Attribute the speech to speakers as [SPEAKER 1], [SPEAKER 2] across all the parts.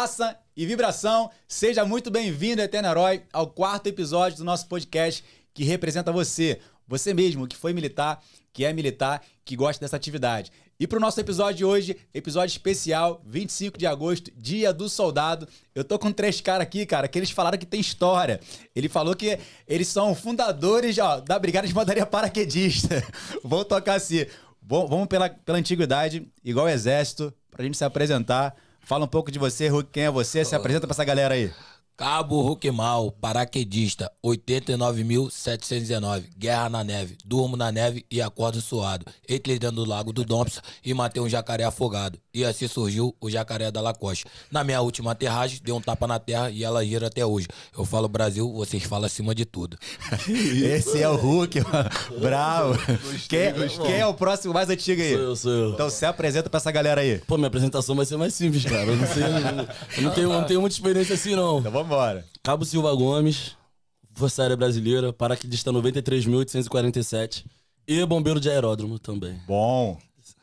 [SPEAKER 1] Raça e vibração. Seja muito bem-vindo, Eterno Herói, ao quarto episódio do nosso podcast que representa você, você mesmo que foi militar, que é militar, que gosta dessa atividade. E para o nosso episódio de hoje, episódio especial, 25 de agosto, Dia do Soldado. Eu tô com três caras aqui, cara, que eles falaram que tem história. Ele falou que eles são fundadores ó, da Brigada de Mandaria Paraquedista. Vou tocar assim. Vamos pela, pela antiguidade, igual o Exército, para a gente se apresentar. Fala um pouco de você, Hulk, quem é você? Se apresenta pra essa galera aí.
[SPEAKER 2] Cabo Roquemal, paraquedista, 89.719. Guerra na neve, durmo na neve e acordo suado. Entrei dentro do lago do Domps e matei um jacaré afogado. E assim surgiu o jacaré da Lacoste. Na minha última aterragem, dei um tapa na terra e ela gira até hoje. Eu falo Brasil, vocês falam acima de tudo. Esse é o Hulk, mano. Bravo. quem, é- quem, é o próximo mais antigo aí? Sou eu, sou eu. Então se apresenta pra essa galera
[SPEAKER 3] aí. Pô, minha apresentação vai ser mais simples, cara. Eu não, sei, eu não, tenho, não tenho muita experiência assim, não. Então vamos Vambora. Cabo Silva Gomes, Força Aérea Brasileira, paraquedista 93.847 e bombeiro de aeródromo também.
[SPEAKER 4] Bom.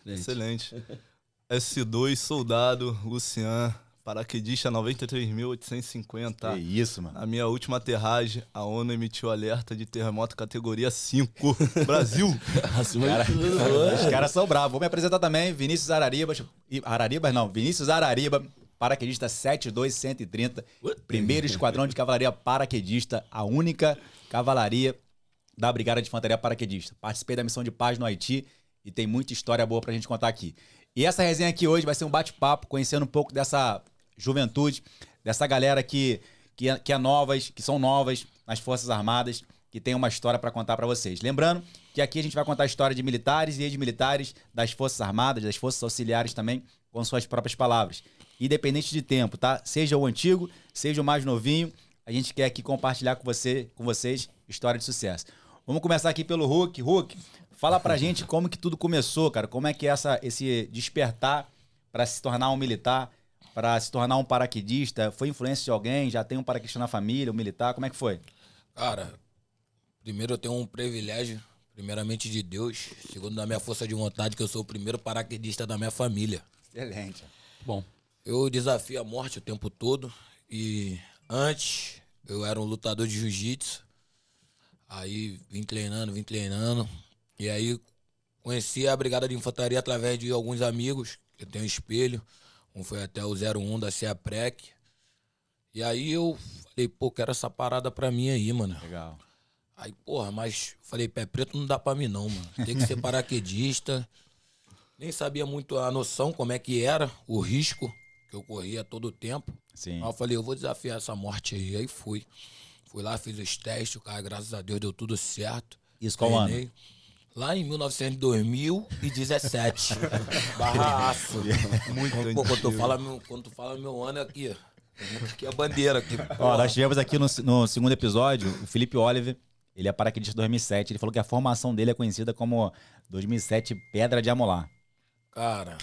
[SPEAKER 4] Excelente. Excelente. S2, soldado, Lucian, paraquedista 93.850. Que isso, mano. A minha última aterragem, a ONU emitiu alerta de terremoto categoria 5. Brasil! Acima cara, Os caras são bravos. Vou me apresentar também, Vinícius Araribas.
[SPEAKER 1] Araribas não, Vinícius Arariba, paraquedista 72130, primeiro esquadrão de cavalaria paraquedista, a única cavalaria da Brigada de Infantaria Paraquedista. Participei da missão de paz no Haiti e tem muita história boa pra gente contar aqui. E essa resenha aqui hoje vai ser um bate-papo, conhecendo um pouco dessa juventude, dessa galera que, que, é, que é novas, que são novas nas Forças Armadas, que tem uma história para contar para vocês. Lembrando que aqui a gente vai contar a história de militares e ex-militares das Forças Armadas, das Forças Auxiliares também, com suas próprias palavras independente de tempo, tá? Seja o antigo, seja o mais novinho, a gente quer aqui compartilhar com você, com vocês história de sucesso. Vamos começar aqui pelo Hulk. Hulk, fala pra gente como que tudo começou, cara. Como é que é essa esse despertar para se tornar um militar, para se tornar um paraquedista, foi influência de alguém? Já tem um paraquedista
[SPEAKER 2] na família, um militar? Como é que foi? Cara, primeiro eu tenho um privilégio, primeiramente de Deus, segundo da minha força de vontade, que eu sou o primeiro paraquedista da minha família. Excelente. Bom, eu desafio a morte o tempo todo. E antes eu era um lutador de jiu-jitsu. Aí vim treinando, vim treinando. E aí conheci a Brigada de Infantaria através de alguns amigos. Eu tenho um espelho. Um foi até o 01 da CEAPREC. E aí eu falei, pô, quero essa parada pra mim aí, mano. Legal. Aí, porra, mas falei, pé preto não dá pra mim não, mano. Tem que ser paraquedista. Nem sabia muito a noção, como é que era, o risco eu corria todo o tempo. Sim. Aí eu falei, eu vou desafiar essa morte aí. Aí fui. Fui lá, fiz os testes, cara, graças a Deus deu tudo certo. Isso qual Treinei. ano? Lá em 1917. barra Barraço. Muito Pô, quando tu, fala meu, quando tu fala meu ano é aqui, aqui é a bandeira aqui. Ó, nós tivemos
[SPEAKER 1] aqui no, no segundo episódio o Felipe Oliver. Ele é paraquedista de 2007. Ele falou que a formação dele é conhecida como 2007 Pedra de Amolar.
[SPEAKER 2] Cara,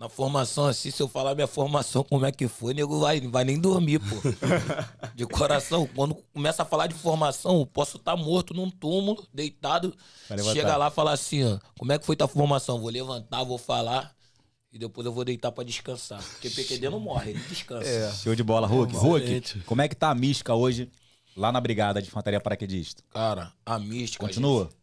[SPEAKER 2] na formação, assim, se eu falar minha formação, como é que foi, nego vai, vai nem dormir, pô. De coração, quando começa a falar de formação, eu posso estar tá morto num túmulo, deitado. Chega lá e fala assim, ó, como é que foi tua formação? Vou levantar, vou falar. E depois eu vou deitar pra descansar. Porque PQD não morre, ele descansa. É. Show de bola, Hulk. É, Hulk,
[SPEAKER 1] como é que tá a mística
[SPEAKER 2] hoje lá na brigada de infantaria paraquedista? Cara, a mística. Continua? A gente...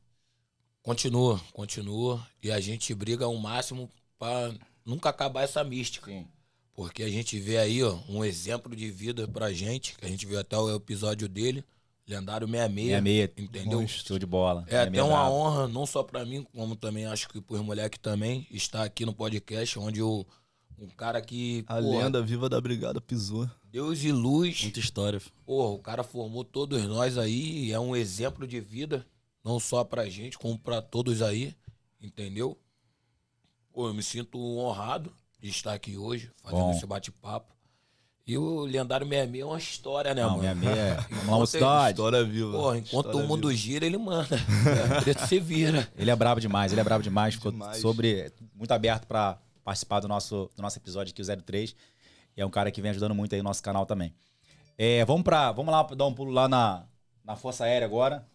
[SPEAKER 2] Continua, continua. E a gente briga ao máximo pra nunca acabar essa mística. Sim. Porque a gente vê aí, ó, um exemplo de vida pra gente, que a gente viu até o episódio dele, lendário 66. 66, entendeu? Show de bola. É até uma bravo. honra, não só pra mim, como também acho que pros moleques também, estar aqui no podcast, onde o um cara que. A porra, lenda
[SPEAKER 4] viva da Brigada pisou.
[SPEAKER 2] Deus e luz. Muita história. Porra, o cara formou todos nós aí, é um exemplo de vida, não só pra gente, como pra todos aí, entendeu? Pô, eu me sinto honrado de estar aqui hoje, fazendo Bom. esse bate-papo. E o lendário 66 é uma história, né, mano? 66 é uma História viva. Pô, enquanto história o mundo viva. gira, ele manda. É, você
[SPEAKER 1] vira. Ele é brabo demais, ele é brabo demais. Ficou demais. sobre, muito aberto para participar do nosso, do nosso episódio aqui, o 03. E é um cara que vem ajudando muito aí o nosso canal também. É, vamos, pra, vamos lá dar um pulo lá na, na Força Aérea agora.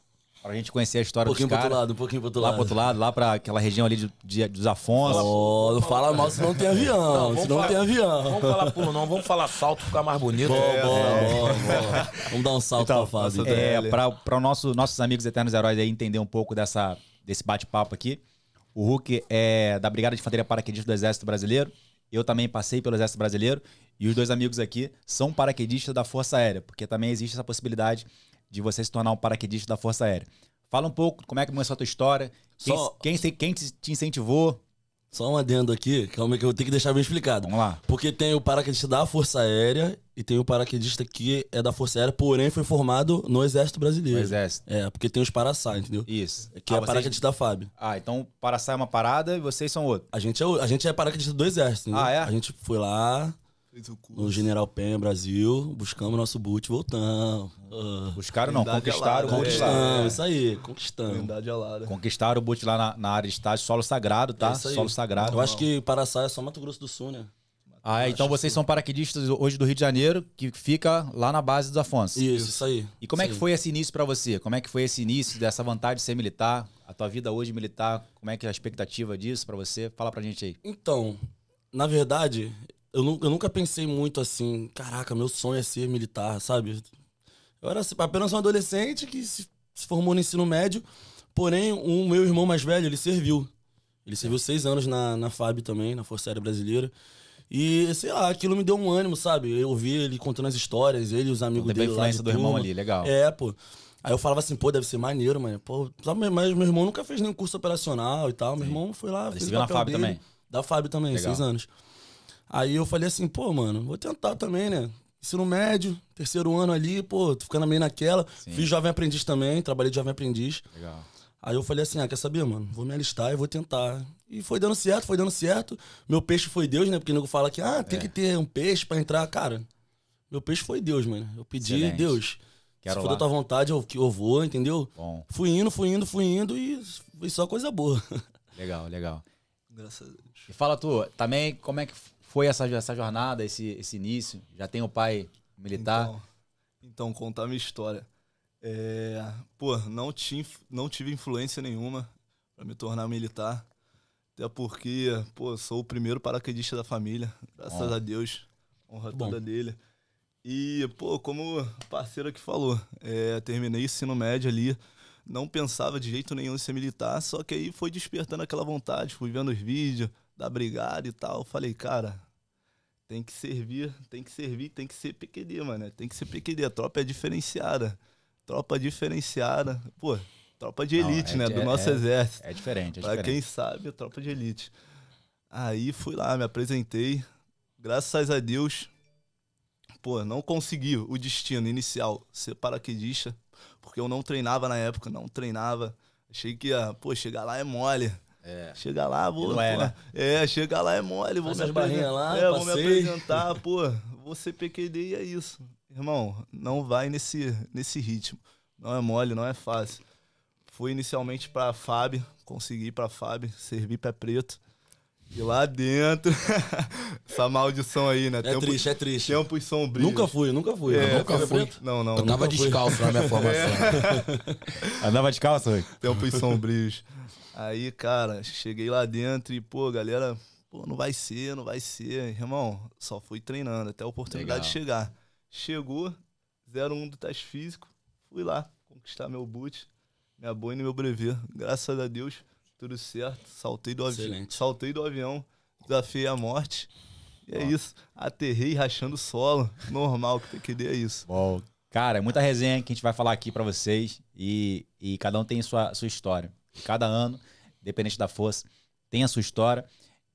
[SPEAKER 1] Pra gente conhecer a história um pouquinho dos caras. Um pouquinho pro outro lado, um pouquinho pro outro lá lado. Lá pro outro lado, lá pra aquela região ali de, de, dos Afonso. Oh, não fala mal, não tem avião. Não, tem avião. Vamos falar pulo
[SPEAKER 2] não, vamos falar salto, ficar mais bonito. Boa, é, boa, é. boa, boa. Vamos dar um salto então, pra Fábio. É, pra,
[SPEAKER 1] pra nosso, nossos amigos eternos heróis aí entender um pouco dessa, desse bate-papo aqui. O Hulk é da Brigada de Infantaria Paraquedista do Exército Brasileiro. Eu também passei pelo Exército Brasileiro. E os dois amigos aqui são paraquedistas da Força Aérea, porque também existe essa possibilidade de você se tornar um paraquedista da Força Aérea. Fala um pouco como é que começou a tua história, quem, Só... quem, quem te incentivou. Só um adendo aqui, calma que eu tenho que deixar bem
[SPEAKER 3] explicado. Vamos lá. Porque tem o paraquedista da Força Aérea e tem o paraquedista que é da Força Aérea, porém foi formado no Exército Brasileiro. No Exército. É, porque tem os paraçais, entendeu? Isso. É, que ah, é vocês... paraquedista
[SPEAKER 1] da FAB. Ah, então paraçais é uma parada e vocês são outro. A gente é,
[SPEAKER 3] a gente é paraquedista do Exército, entendeu? Ah, é? A
[SPEAKER 1] gente foi lá, no General
[SPEAKER 3] Pen Brasil, buscamos nosso boot, voltamos.
[SPEAKER 1] Uh, Buscaram
[SPEAKER 3] não, conquistaram, alada, né? conquistaram. É. Isso aí,
[SPEAKER 4] conquistamos. Conquistaram
[SPEAKER 1] o boot lá na, na área de estágio, solo sagrado, tá? É solo sagrado. Eu acho que Paraçá
[SPEAKER 3] é só Mato Grosso do Sul, né?
[SPEAKER 1] Ah, então vocês são paraquedistas hoje do Rio de Janeiro, que fica lá na base dos Afonso. Isso, isso aí. E como é que aí. foi esse início para você? Como é que foi esse início dessa vontade de ser militar? A tua vida hoje militar, como é que é a expectativa disso para você? Fala pra gente aí.
[SPEAKER 3] Então, na verdade, eu, eu nunca pensei muito assim, caraca, meu sonho é ser militar, sabe? Eu era assim, apenas um adolescente que se, se formou no ensino médio, porém, o meu irmão mais velho, ele serviu. Ele serviu seis anos na, na FAB também, na Força Aérea Brasileira. E, sei lá, aquilo me deu um ânimo, sabe? Eu ouvi ele contando as histórias, ele e os amigos então, dele. Teve a influência do turma. irmão ali, legal. É, pô. Aí eu falava assim, pô, deve ser maneiro, mano. Pô, sabe, mas meu irmão nunca fez nenhum curso operacional e tal. Meu irmão foi lá. Ele serviu na FAB também. Da FAB também, legal. seis anos. Aí eu falei assim, pô, mano, vou tentar também, né? Ensino médio, terceiro ano ali, pô, tô ficando meio naquela. Sim. Fiz jovem aprendiz também, trabalhei de jovem aprendiz. Legal. Aí eu falei assim, ah, quer saber, mano? Vou me alistar e vou tentar. E foi dando certo, foi dando certo. Meu peixe foi Deus, né? Porque o nego fala que, ah, tem é. que ter um peixe para entrar. Cara, meu peixe foi Deus, mano. Eu pedi, Excelente. Deus,
[SPEAKER 1] Quero se for lá. da tua vontade, eu, eu vou, entendeu? Bom.
[SPEAKER 3] Fui indo, fui indo, fui indo e foi só coisa boa.
[SPEAKER 1] Legal, legal. Graças a Deus. E fala tu, também, como é que foi essa,
[SPEAKER 4] essa jornada, esse, esse início? Já tem o pai militar? Então, então contar minha história. É, pô, não, tinha, não tive influência nenhuma para me tornar militar. Até porque, pô, sou o primeiro paraquedista da família. Graças a Deus. Honra toda dele. E, pô, como o parceiro que falou, é, terminei ensino médio ali. Não pensava de jeito nenhum em ser militar, só que aí foi despertando aquela vontade, fui vendo os vídeos, da brigada e tal. Eu falei, cara, tem que servir, tem que servir, tem que ser PQD, mano. Tem que ser PQD. A tropa é diferenciada. Tropa diferenciada. Pô, tropa de elite, Não, é, né? É, do nosso é, exército. É diferente, é pra diferente. quem sabe, é tropa de elite. Aí fui lá, me apresentei. Graças a Deus, pô, não consegui o destino inicial ser paraquedista, porque eu não treinava na época, não treinava. Achei que ia, pô, chegar lá é mole. É. Chega lá, vou. Não é, né? é, chega lá é mole. Vou me, apre... lá, é, vou me apresentar, pô. Você PQD e é isso. Irmão, não vai nesse, nesse ritmo. Não é mole, não é fácil. Fui inicialmente pra FAB, consegui ir pra FAB, servi pé preto. E lá dentro, essa maldição aí, né? É triste, é triste. Tempos sombrios. Nunca fui, nunca fui. É, nunca fui. Não, não. Eu tava descalço na minha formação. É. Andava descalço? Tempos sombrios. Aí, cara, cheguei lá dentro e, pô, galera, pô, não vai ser, não vai ser. Irmão, só fui treinando até a oportunidade Legal. de chegar. Chegou, 01 do teste físico, fui lá conquistar meu boot, minha boina e meu brevet. Graças a Deus, tudo certo. Saltei do, avião, saltei do avião, desafiei a morte. E é Bom. isso. Aterrei rachando solo. Normal que tem que é isso. Bom, cara,
[SPEAKER 1] é muita resenha que a gente vai falar aqui para vocês. E, e cada um tem sua, sua história. Cada ano, dependente da força, tem a sua história.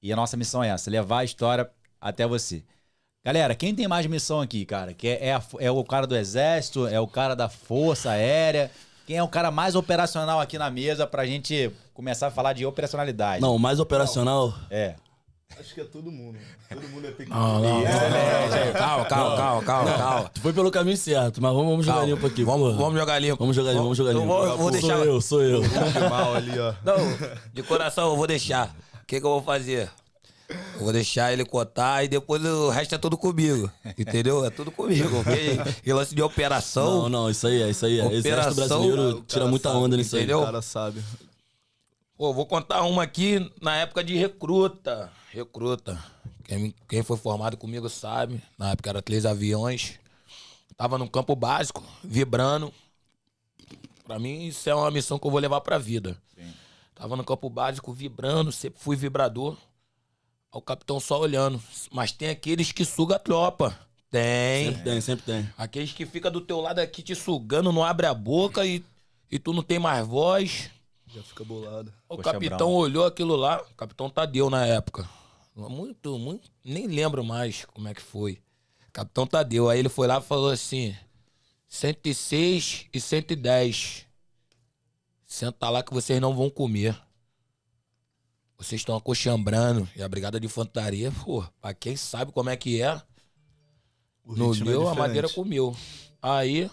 [SPEAKER 1] E a nossa missão é essa: levar a história até você. Galera, quem tem mais missão aqui, cara? Que é, é a, é o cara do exército, é o cara da força aérea. Quem é o cara mais operacional aqui na mesa pra gente começar a falar de operacionalidade? Não, mais operacional. É. Acho que é todo mundo.
[SPEAKER 3] Todo mundo é pequenininho. É,
[SPEAKER 1] né? Não, não, Calma, calma, calma, calma,
[SPEAKER 3] calma. Tu foi pelo caminho certo, mas vamos, vamos
[SPEAKER 2] jogar limpo aqui. Vamos, vamos jogar limpo. Vamos jogar limpo, vamos jogar limpo. vou, deixar... Sou eu, sou eu. Mal ali, ó. Não, de coração eu vou deixar. O que, que eu vou fazer? Eu vou deixar ele cotar e depois o resto é tudo comigo. Entendeu? É tudo comigo, ok? E lance de operação. Não, não, isso aí é, isso aí é. Operação, Exército brasileiro tira muita sabe, onda nisso entendeu? aí. O cara sabe. Pô, vou contar uma aqui na época de recruta recruta. Quem, quem foi formado comigo sabe, na época era três aviões. Tava no campo básico, vibrando. Pra mim, isso é uma missão que eu vou levar pra vida. Sim. Tava no campo básico, vibrando, sempre fui vibrador. O capitão só olhando. Mas tem aqueles que sugam a tropa. Tem. Sempre tem, sempre tem. Aqueles que fica do teu lado aqui te sugando, não abre a boca e, e tu não tem mais voz.
[SPEAKER 4] Já fica bolado. O Poxa capitão
[SPEAKER 2] olhou aquilo lá, o capitão Tadeu na época. Muito, muito. Nem lembro mais como é que foi. Capitão Tadeu. Aí ele foi lá e falou assim: 106 e 110. Senta lá que vocês não vão comer. Vocês estão acochambrando. E a Brigada de Infantaria, pô, pra quem sabe como é que é, no é meu, é a madeira comeu. Aí,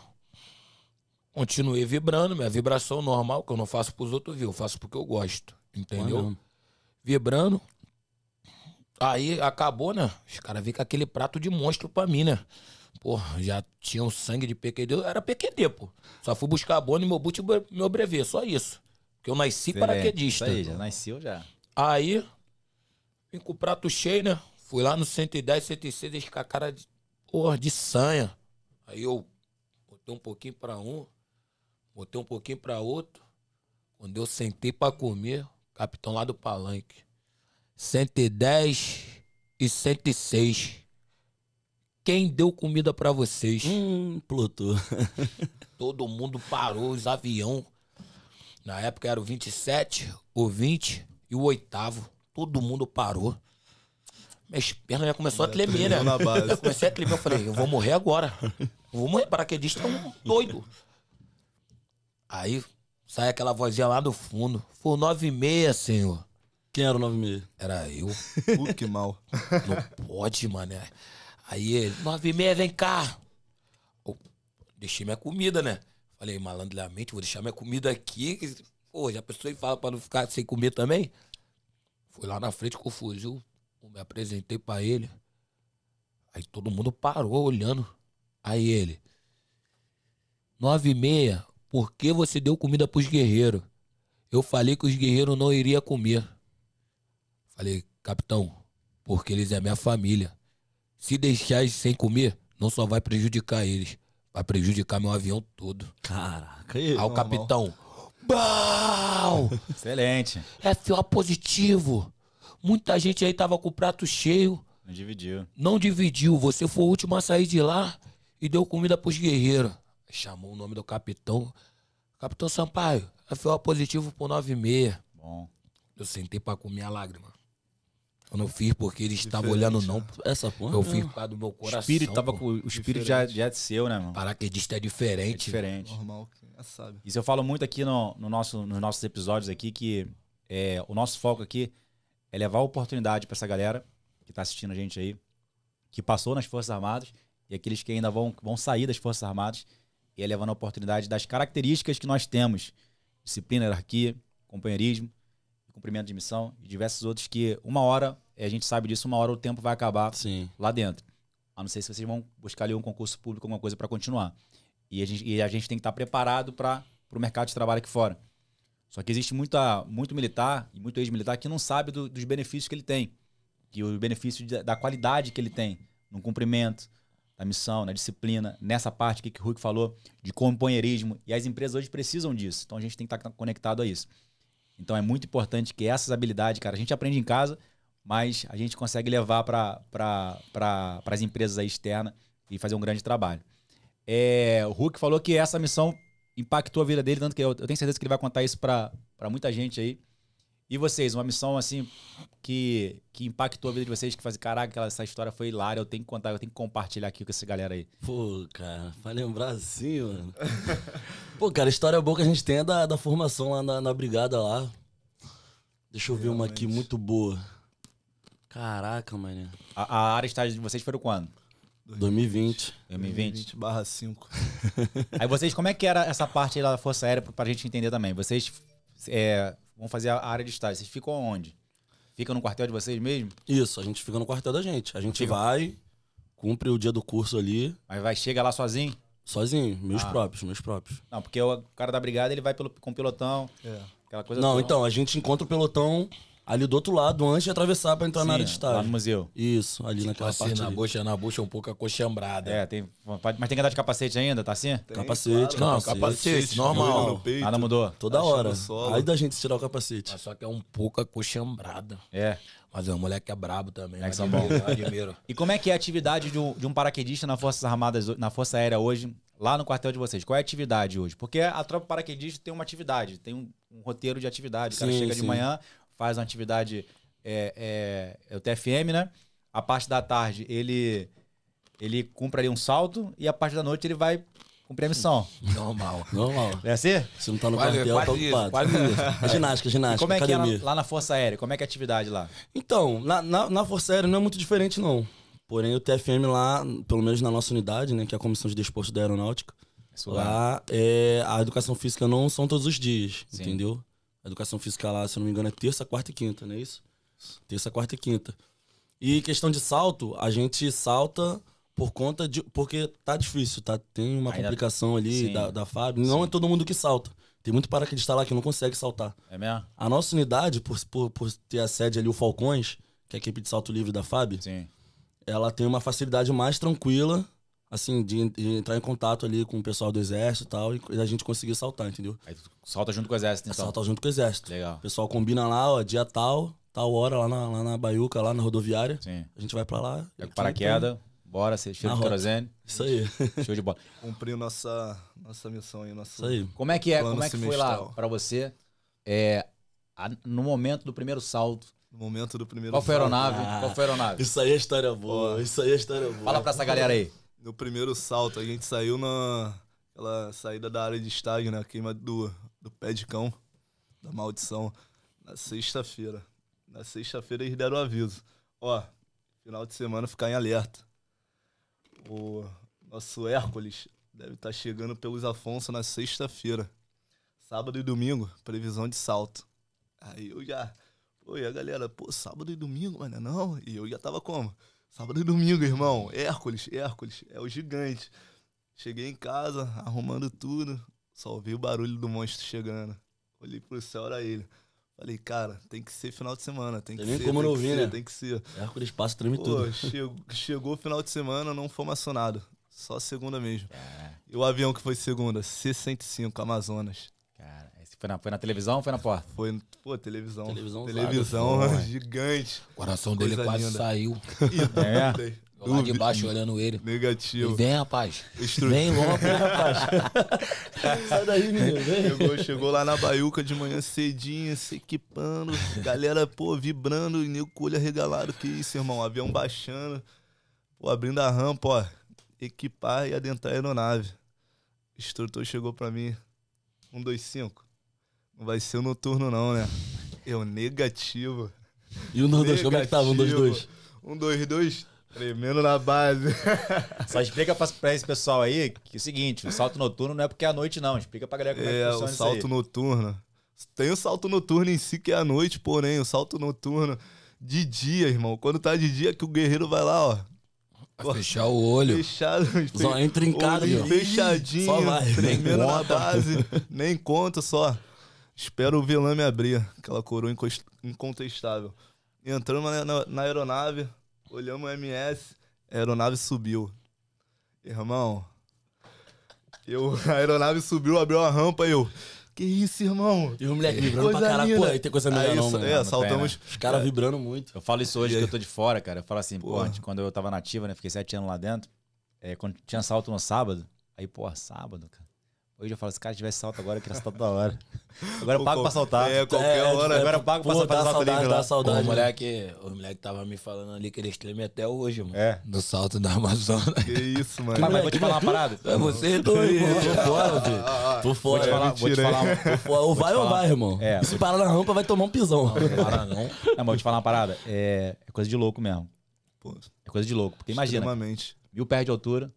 [SPEAKER 2] continuei vibrando, minha vibração normal, que eu não faço pros outros viu, eu faço porque eu gosto, entendeu? vibrando, Aí acabou, né? Os caras vêm com aquele prato de monstro pra mim, né? Pô, já tinha um sangue de PQD. Era PQD, pô. Só fui buscar a e meu boot e meu brevet, só isso. Porque eu nasci Excelente. Né? paraquedista. Isso aí, já nasceu já. Aí, vim com o prato cheio, né? Fui lá no 110, 106, eles com a cara de, porra, de sanha. Aí eu botei um pouquinho pra um, botei um pouquinho pra outro. Quando eu sentei pra comer, capitão lá do palanque. 110 e 106. Quem deu comida para vocês? Hum, Plutô. Todo mundo parou os avião. Na época era o 27, o 20 e o oitavo. Todo mundo parou. Minhas pernas já começou a tremer, né? Na base. Eu comecei a tremer, eu falei, eu vou morrer agora. Eu vou morrer, paraquedista é um doido. Aí sai aquela vozinha lá do fundo. Foi nove e meia, senhor. Quem era o 96? Era eu. Puta que mal. Não pode, mano. Aí ele, 96, vem cá. deixei minha comida, né? Falei, malandramente, vou deixar minha comida aqui. Pô, já pensou em falar pra não ficar sem comer também? Fui lá na frente com o fuzil, me apresentei pra ele. Aí todo mundo parou olhando. Aí ele, nove e meia, por que você deu comida pros guerreiros? Eu falei que os guerreiros não iriam comer. Falei, capitão, porque eles é minha família. Se deixar sem comer, não só vai prejudicar eles, vai prejudicar meu avião todo. Caraca, aí o capitão. Bau! Excelente. É FO positivo. Muita gente aí tava com o prato cheio. Não dividiu. Não dividiu. Você foi o último a sair de lá e deu comida pros guerreiros. Chamou o nome do capitão. Capitão Sampaio, FO positivo por 96. Bom. Eu sentei pra comer a lágrima. Eu não fiz porque eles estavam olhando, não. Né? Essa porra. Eu fiz por causa do meu coração. O espírito, tava com, o espírito já, já desceu, né, mano? Paraquedista é diferente.
[SPEAKER 4] É diferente. Normal, já sabe.
[SPEAKER 1] Isso eu falo muito aqui no, no nosso, nos nossos episódios aqui, que é, o nosso foco aqui é levar oportunidade para essa galera que tá assistindo a gente aí, que passou nas Forças Armadas, e aqueles que ainda vão, vão sair das Forças Armadas, e é levando a oportunidade das características que nós temos. Disciplina, hierarquia, companheirismo, cumprimento de missão e diversos outros que uma hora, eh, a gente sabe disso, uma hora o tempo vai acabar Sim. lá dentro. A não ser se vocês vão buscar ali um concurso público, alguma coisa para continuar. E a, gente, e a gente tem que estar tá preparado para o mercado de trabalho aqui fora. Só que existe muita, muito militar e muito ex-militar que não sabe do, dos benefícios que ele tem. e o benefício de, da qualidade que ele tem no cumprimento, na missão, na disciplina, nessa parte que, que o Hulk falou de companheirismo. E as empresas hoje precisam disso. Então a gente tem que estar tá conectado a isso. Então é muito importante que essas habilidades, cara, a gente aprende em casa, mas a gente consegue levar para pra, as empresas externas e fazer um grande trabalho. É, o Hulk falou que essa missão impactou a vida dele, tanto que eu, eu tenho certeza que ele vai contar isso para muita gente aí. E vocês, uma missão assim que, que impactou a vida de vocês, que faz caraca, essa história foi hilária, eu tenho que contar, eu tenho que compartilhar aqui com essa galera aí. Pô, cara, pra lembrar assim,
[SPEAKER 3] mano. Pô, cara, a história boa que a gente tem é da, da formação lá na, na brigada lá. Deixa eu ver uma aqui muito boa.
[SPEAKER 1] Caraca, mané. A, a área estágio de vocês foi quando?
[SPEAKER 3] 2020. 2020. 2020
[SPEAKER 1] barra 5. aí vocês, como é que era essa parte aí da Força Aérea pra gente entender também? Vocês é, vão fazer a área de estágio. Vocês ficam onde? Fica no quartel de vocês mesmo? Isso, a gente fica no quartel da gente. A gente fica. vai, cumpre o dia do curso ali. Mas vai, chega lá sozinho? Sozinho, meus ah. próprios, meus próprios. Não, porque o cara da brigada ele vai pelo, com o pelotão. É. Aquela coisa Não, toda. então, a gente
[SPEAKER 3] encontra o pelotão ali do outro lado, antes de atravessar para entrar Sim, na área é, de estágio. Lá no museu. Isso, ali tipo naquela assim, parte. Na ali.
[SPEAKER 1] bucha, na bucha um pouco acochambrada. É, tem, mas tem que andar de capacete ainda, tá assim? Tem,
[SPEAKER 2] capacete, claro, não, capacete, capacete normal. Peito, Nada mudou. Toda tá hora. Aí da gente
[SPEAKER 1] tirar o capacete. Mas só que é
[SPEAKER 2] um pouco acochambrada. É. Mas é um moleque que é brabo também. É que são bom. Admiro.
[SPEAKER 1] E como é que é a atividade de um, de um paraquedista na Forças Armadas, na Força Aérea hoje, lá no quartel de vocês? Qual é a atividade hoje? Porque a tropa paraquedista tem uma atividade, tem um, um roteiro de atividade. O cara sim, chega sim. de manhã, faz uma atividade é, é, é o TFM, né? A parte da tarde ele ele cumpre ali um salto e a parte da noite ele vai cumprir a missão. Normal. Normal. É assim? Se não tá no quase, quartel, tá ocupado. quase isso. É ginástica, ginástica. E como é academia. que é lá, lá na Força Aérea? Como é que é a atividade lá? Então, na, na, na Força Aérea não é muito diferente, não.
[SPEAKER 3] Porém, o TFM lá, pelo menos na nossa unidade, né, que é a Comissão de Desportos da Aeronáutica, lá, é, a educação física não são todos os dias, Sim. entendeu? educação física lá, se não me engano, é terça, quarta e quinta, não é isso? Terça, quarta e quinta. E questão de salto, a gente salta por conta de. Porque tá difícil, tá? Tem uma complicação ali da, da Fábio. Não é todo mundo que salta. Tem muito paraquedista lá que não consegue saltar. É mesmo? A nossa unidade, por, por, por ter a sede ali, o Falcões, que é a equipe de salto livre da FAB, ela tem uma facilidade mais tranquila assim, de, de, entrar em contato ali com o pessoal do exército e tal, e a gente conseguir saltar, entendeu? Aí tu salta junto com o exército, então. Salta junto com o exército. Legal. O pessoal combina lá, ó, dia tal, tal hora, lá na, lá na Baiuca, lá na rodoviária. Sim. A gente vai pra lá.
[SPEAKER 1] Pega
[SPEAKER 4] paraquedas,
[SPEAKER 1] bora, você
[SPEAKER 3] cheira de querosene.
[SPEAKER 4] Isso aí. Show de bola. Cumpriu nossa, nossa missão aí, nossa. Isso aí. Como é que é, como é que semestral. foi lá pra
[SPEAKER 1] você, é, a, no momento do primeiro salto, no momento do primeiro. Qual foi a aeronave? Ah, Qual foi a aeronave?
[SPEAKER 4] Isso aí é história boa. Isso aí é história boa. Fala pra essa galera aí. No primeiro salto, a gente saiu na aquela saída da área de estágio, né? A queima do, do pé de cão, da maldição, na sexta-feira. Na sexta-feira eles deram o aviso. Ó, final de semana ficar em alerta. O nosso Hércules deve estar tá chegando pelos Afonso na sexta-feira. Sábado e domingo, previsão de salto. Aí eu já. Oi, a galera, pô, sábado e domingo, mano, não? E eu já tava como? Sábado e domingo, irmão. Hércules, Hércules, é o gigante. Cheguei em casa, arrumando tudo, só ouvi o barulho do monstro chegando. Olhei pro céu, era ele. Falei, cara, tem que ser final de semana, tem, tem que ser. como tem não ouvir, né? Tem que ser. Hércules passa, treme tudo. Chegou, chegou final de semana, não foi acionados. Só segunda mesmo. É. E o avião que foi segunda? C-105, Amazonas. Cara, foi na, foi na televisão ou foi na porta? Foi, pô, televisão. Televisão, televisão gigante. O coração dele quase linda. saiu. é. é. lá de baixo olhando ele. Negativo. E vem, rapaz. Estru... Vem logo, né, rapaz. Sai daí, menino. Vem. Chegou, chegou, lá na baiuca de manhã cedinho, se equipando. Galera, pô, vibrando. E nego com olho arregalado. Que isso, irmão? Avião baixando. Pô, abrindo a rampa, ó. Equipar e adentrar a aeronave. O instrutor chegou pra mim um, dois, cinco. Não vai ser o noturno, não, né? Eu negativo. E o 122, como é que tava? 122? dois tremendo na base. Só explica pra, pra esse pessoal aí que é o seguinte: o salto noturno
[SPEAKER 1] não é porque é à noite, não. Explica pra galera como é, é que funciona. É, o salto
[SPEAKER 4] noturno. Tem o salto noturno em si que é à noite, porém, o salto noturno de dia, irmão. Quando tá de dia, que o guerreiro vai lá, ó, Fechar o olho. Fechado. Só entra em casa. Fechadinho. Só vai. Tremendo na base. Nem conta, só. Espero o vilão me abrir. Aquela coroa incontestável. Entramos na, na, na aeronave, olhamos o MS, a aeronave subiu. Irmão, eu, a aeronave subiu, abriu a rampa e eu. Que isso, irmão? E o moleque vibrando coisa pra caralho. Pô, aí tem coisa melhor é, não, mano. É, saltamos. Né? Os caras é.
[SPEAKER 1] vibrando muito. Eu falo isso hoje que eu tô de fora, cara. Eu falo assim, pô, antes, quando eu tava nativa, né? Fiquei sete anos lá dentro. É, quando tinha salto no sábado. Aí, pô, sábado, cara. Hoje eu falo, se o cara tivesse salto agora, que era salto da hora. Agora eu pago pra saltar. É, qualquer é, hora. Agora eu pago pra saltar salto saudade, livre lá. saudade. O né?
[SPEAKER 2] moleque, o moleque tava me falando ali que eles tremem até hoje, mano. É. No salto da Amazônia. Que isso, mano. Mas, mas vou te falar uma parada. É você doido. Tô fora, filho. Tô fora. Vou te falar, vou te falar. Ou é vai ou vai, irmão. É, Se
[SPEAKER 3] parar na rampa, vai tomar um pisão. Não, não para não.
[SPEAKER 1] mas vou te falar uma parada. É, é, coisa de louco mesmo. Pô. É coisa de louco. Porque imagina. Extremamente. Mil pés de altura.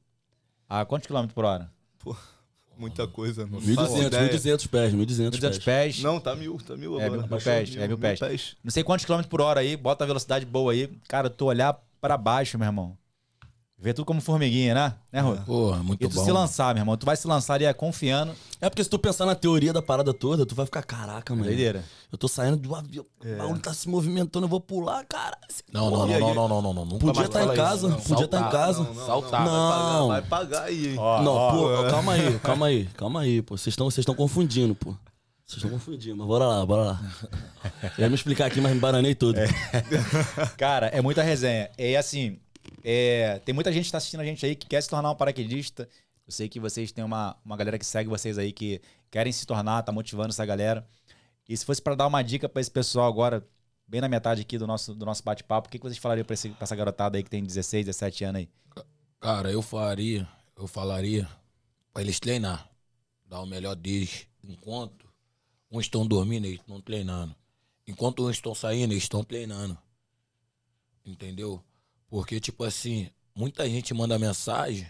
[SPEAKER 1] A quantos quilômetros por hora? Porra muita coisa. Não 1.200, 1.200 pés, 1.200 pés. pés.
[SPEAKER 4] Não, tá mil, tá mil é, agora. Tá é mil, mil pés,
[SPEAKER 1] mil, é mil pés. Não sei quantos quilômetros por hora aí, bota a velocidade boa aí. Cara, tu olhar pra baixo, meu irmão. Vê tudo como formiguinha, né? Né,
[SPEAKER 3] Rô? É.
[SPEAKER 2] Porra, muito e tu bom. se lançar,
[SPEAKER 1] meu irmão. Tu vai se lançar e é
[SPEAKER 3] confiando. É porque se tu pensar na teoria da parada toda, tu vai ficar, caraca, mano. Doideira. Eu tô saindo do avião, é. o baú tá se movimentando, eu vou pular, cara. Não, não, não, não,
[SPEAKER 2] não, não, não, não. Podia estar tá em casa,
[SPEAKER 3] podia estar tá em casa. Não, não, Saltar, não. Vai, pagar,
[SPEAKER 4] vai pagar aí. não, ó, pô, calma aí, calma
[SPEAKER 3] aí, calma aí, pô. Vocês estão confundindo, pô. Vocês estão confundindo, mas bora lá, bora lá. Eu ia me explicar aqui, mas me baranei tudo. É.
[SPEAKER 1] Cara, é muita resenha. É assim, é, tem muita gente que está assistindo a gente aí que quer se tornar um paraquedista. Eu sei que vocês têm uma, uma galera que segue vocês aí que querem se tornar, tá motivando essa galera. E se fosse para dar uma dica para esse pessoal agora, bem na metade aqui do nosso, do nosso bate-papo, o que, que vocês falariam para essa garotada aí que tem 16,
[SPEAKER 2] 17 anos aí? Cara, eu faria, eu falaria para eles treinar, dar o melhor deles, enquanto uns estão dormindo, eles estão treinando. Enquanto uns estão saindo, eles estão treinando. Entendeu? Porque, tipo assim, muita gente manda mensagem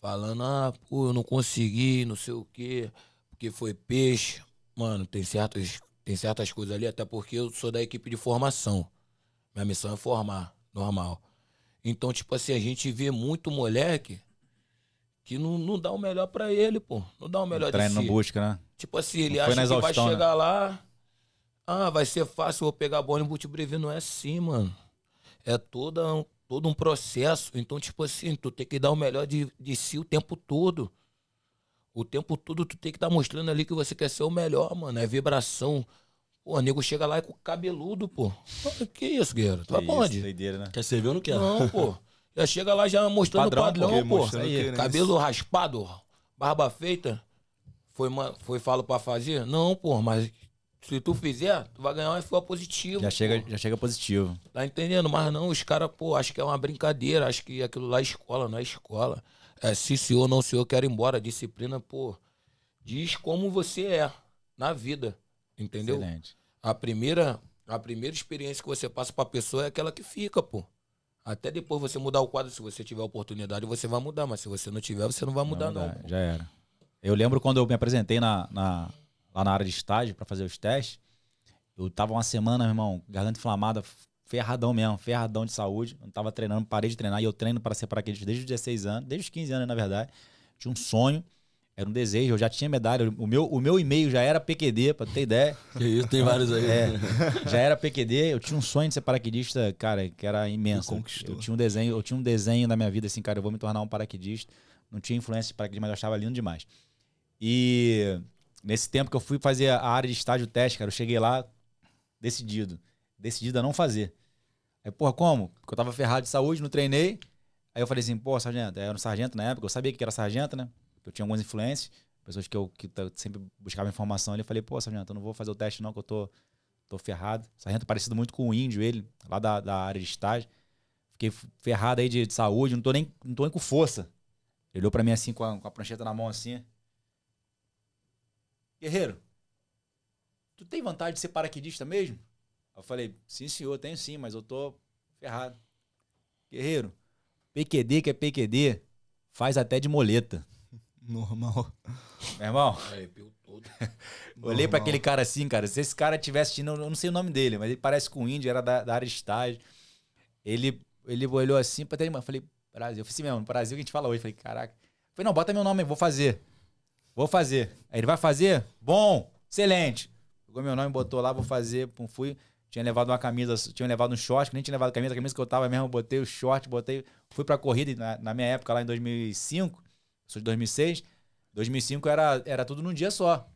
[SPEAKER 2] falando, ah, pô, eu não consegui, não sei o quê, porque foi peixe. Mano, tem, certas tem certas coisas ali, até porque eu sou da equipe de formação. Minha missão é formar, normal. Então, tipo assim, a gente vê muito moleque que não, não dá o melhor para ele, pô. Não dá o melhor treino de si. não busca, né? Tipo assim, ele acha que vai né? chegar né? lá, ah, vai ser fácil, vou pegar vou no Butibrivi. Não é assim, mano. É toda todo um processo. Então, tipo assim, tu tem que dar o melhor de, de si o tempo todo. O tempo todo tu tem que estar tá mostrando ali que você quer ser o melhor, mano. É vibração. Pô, nego chega lá e é com cabeludo, pô. Que isso, guerreiro? Tu vai pra onde? Doideira, né? Quer servir ou não quer? Não, pô. Já chega lá já mostrando padrão, padrão pô. Mostrando aí, né? cabelo raspado, barba feita. Foi, foi falo pra fazer? Não, pô, mas se tu fizer, tu vai ganhar um FO positivo. Já chega, já chega positivo. Tá entendendo? Mas não, os caras, pô, acho que é uma brincadeira, acho que aquilo lá é escola, não é escola. É, se o senhor, não o senhor, quer ir embora. Disciplina, pô, diz como você é na vida, entendeu? Excelente. A primeira, a primeira experiência que você passa pra pessoa é aquela que fica, pô. Até depois você mudar o quadro, se você tiver oportunidade, você vai mudar, mas se você não tiver, você não vai mudar, não. Vai mudar,
[SPEAKER 1] não já era. Eu lembro quando eu me apresentei na, na lá na área de estágio para fazer os testes. Eu tava uma semana, meu irmão, garganta inflamada, ferradão mesmo, ferradão de saúde. Eu tava treinando, parei de treinar e eu treino para ser paraquedista desde os 16 anos, desde os 15 anos, na verdade. Tinha um sonho, era um desejo, eu já tinha medalha. O meu, o meu e-mail já era PQD, para ter ideia. Que isso, tem vários aí. É, já era PQD, eu tinha um sonho de ser paraquedista, cara, que era imenso. Eu tinha um desenho, eu tinha um desenho na minha vida assim, cara, eu vou me tornar um paraquedista. Não tinha influência de paraquedista, mas eu achava lindo demais. E Nesse tempo que eu fui fazer a área de estágio teste, cara, eu cheguei lá decidido. Decidido a não fazer. Aí, porra, como? Porque eu tava ferrado de saúde, não treinei. Aí eu falei assim, pô, sargento, eu era um sargento na época, eu sabia que era sargento, né? Eu tinha algumas influências, pessoas que eu que tá, sempre buscava informação ali. Eu falei, pô, sargento, eu não vou fazer o teste não, que eu tô, tô ferrado. Sargento parecido muito com o índio, ele, lá da, da área de estágio. Fiquei ferrado aí de, de saúde, não tô, nem, não tô nem com força. Ele olhou pra mim assim, com a, com a prancheta na mão assim. Guerreiro, tu tem vontade de ser paraquedista mesmo? Eu falei, sim, senhor, tenho sim, mas eu tô ferrado. Guerreiro, PQD que é PQD, faz até de moleta. Normal. Meu irmão. todo. Olhei para aquele cara assim, cara. Se esse cara tivesse eu não sei o nome dele, mas ele parece com um índio, era da, da área de estágio. Ele, ele olhou assim para ter. Eu falei, Brasil. Eu falei assim mesmo, Brasil que a gente fala hoje. Eu falei, caraca. Eu falei, não, bota meu nome, eu vou fazer. Vou fazer. Aí ele vai fazer? Bom, excelente. Pegou meu nome, botou lá, vou fazer. Pum, fui. Tinha levado uma camisa, tinha levado um short, nem tinha levado camisa, a camisa que eu tava mesmo, botei o short, botei. Fui pra corrida na, na minha época, lá em 2005, sou de 2006. 2005 era, era tudo num dia só.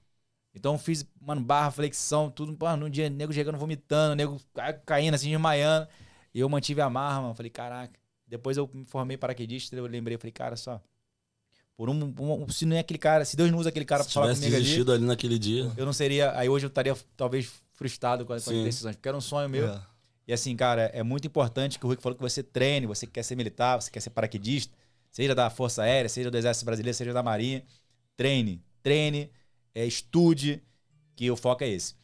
[SPEAKER 1] Então fiz, mano, barra, flexão, tudo, mano, num dia, nego chegando, vomitando, nego caindo, assim, desmaiando. E eu mantive a marra, mano. Falei, caraca. Depois eu me formei paraquedista, eu lembrei, falei, cara, só, por um, um, se não é aquele cara, se Deus não usa aquele cara para falar comigo ali, ali naquele dia, eu não seria, aí hoje eu estaria talvez frustrado com, as, decisões, porque era um sonho meu. É. E assim, cara, é muito importante que o Rick falou que você treine, você quer ser militar, você quer ser paraquedista, seja da Força Aérea, seja do Exército Brasileiro, seja da Marinha, treine, treine, é, estude, que o foco é esse.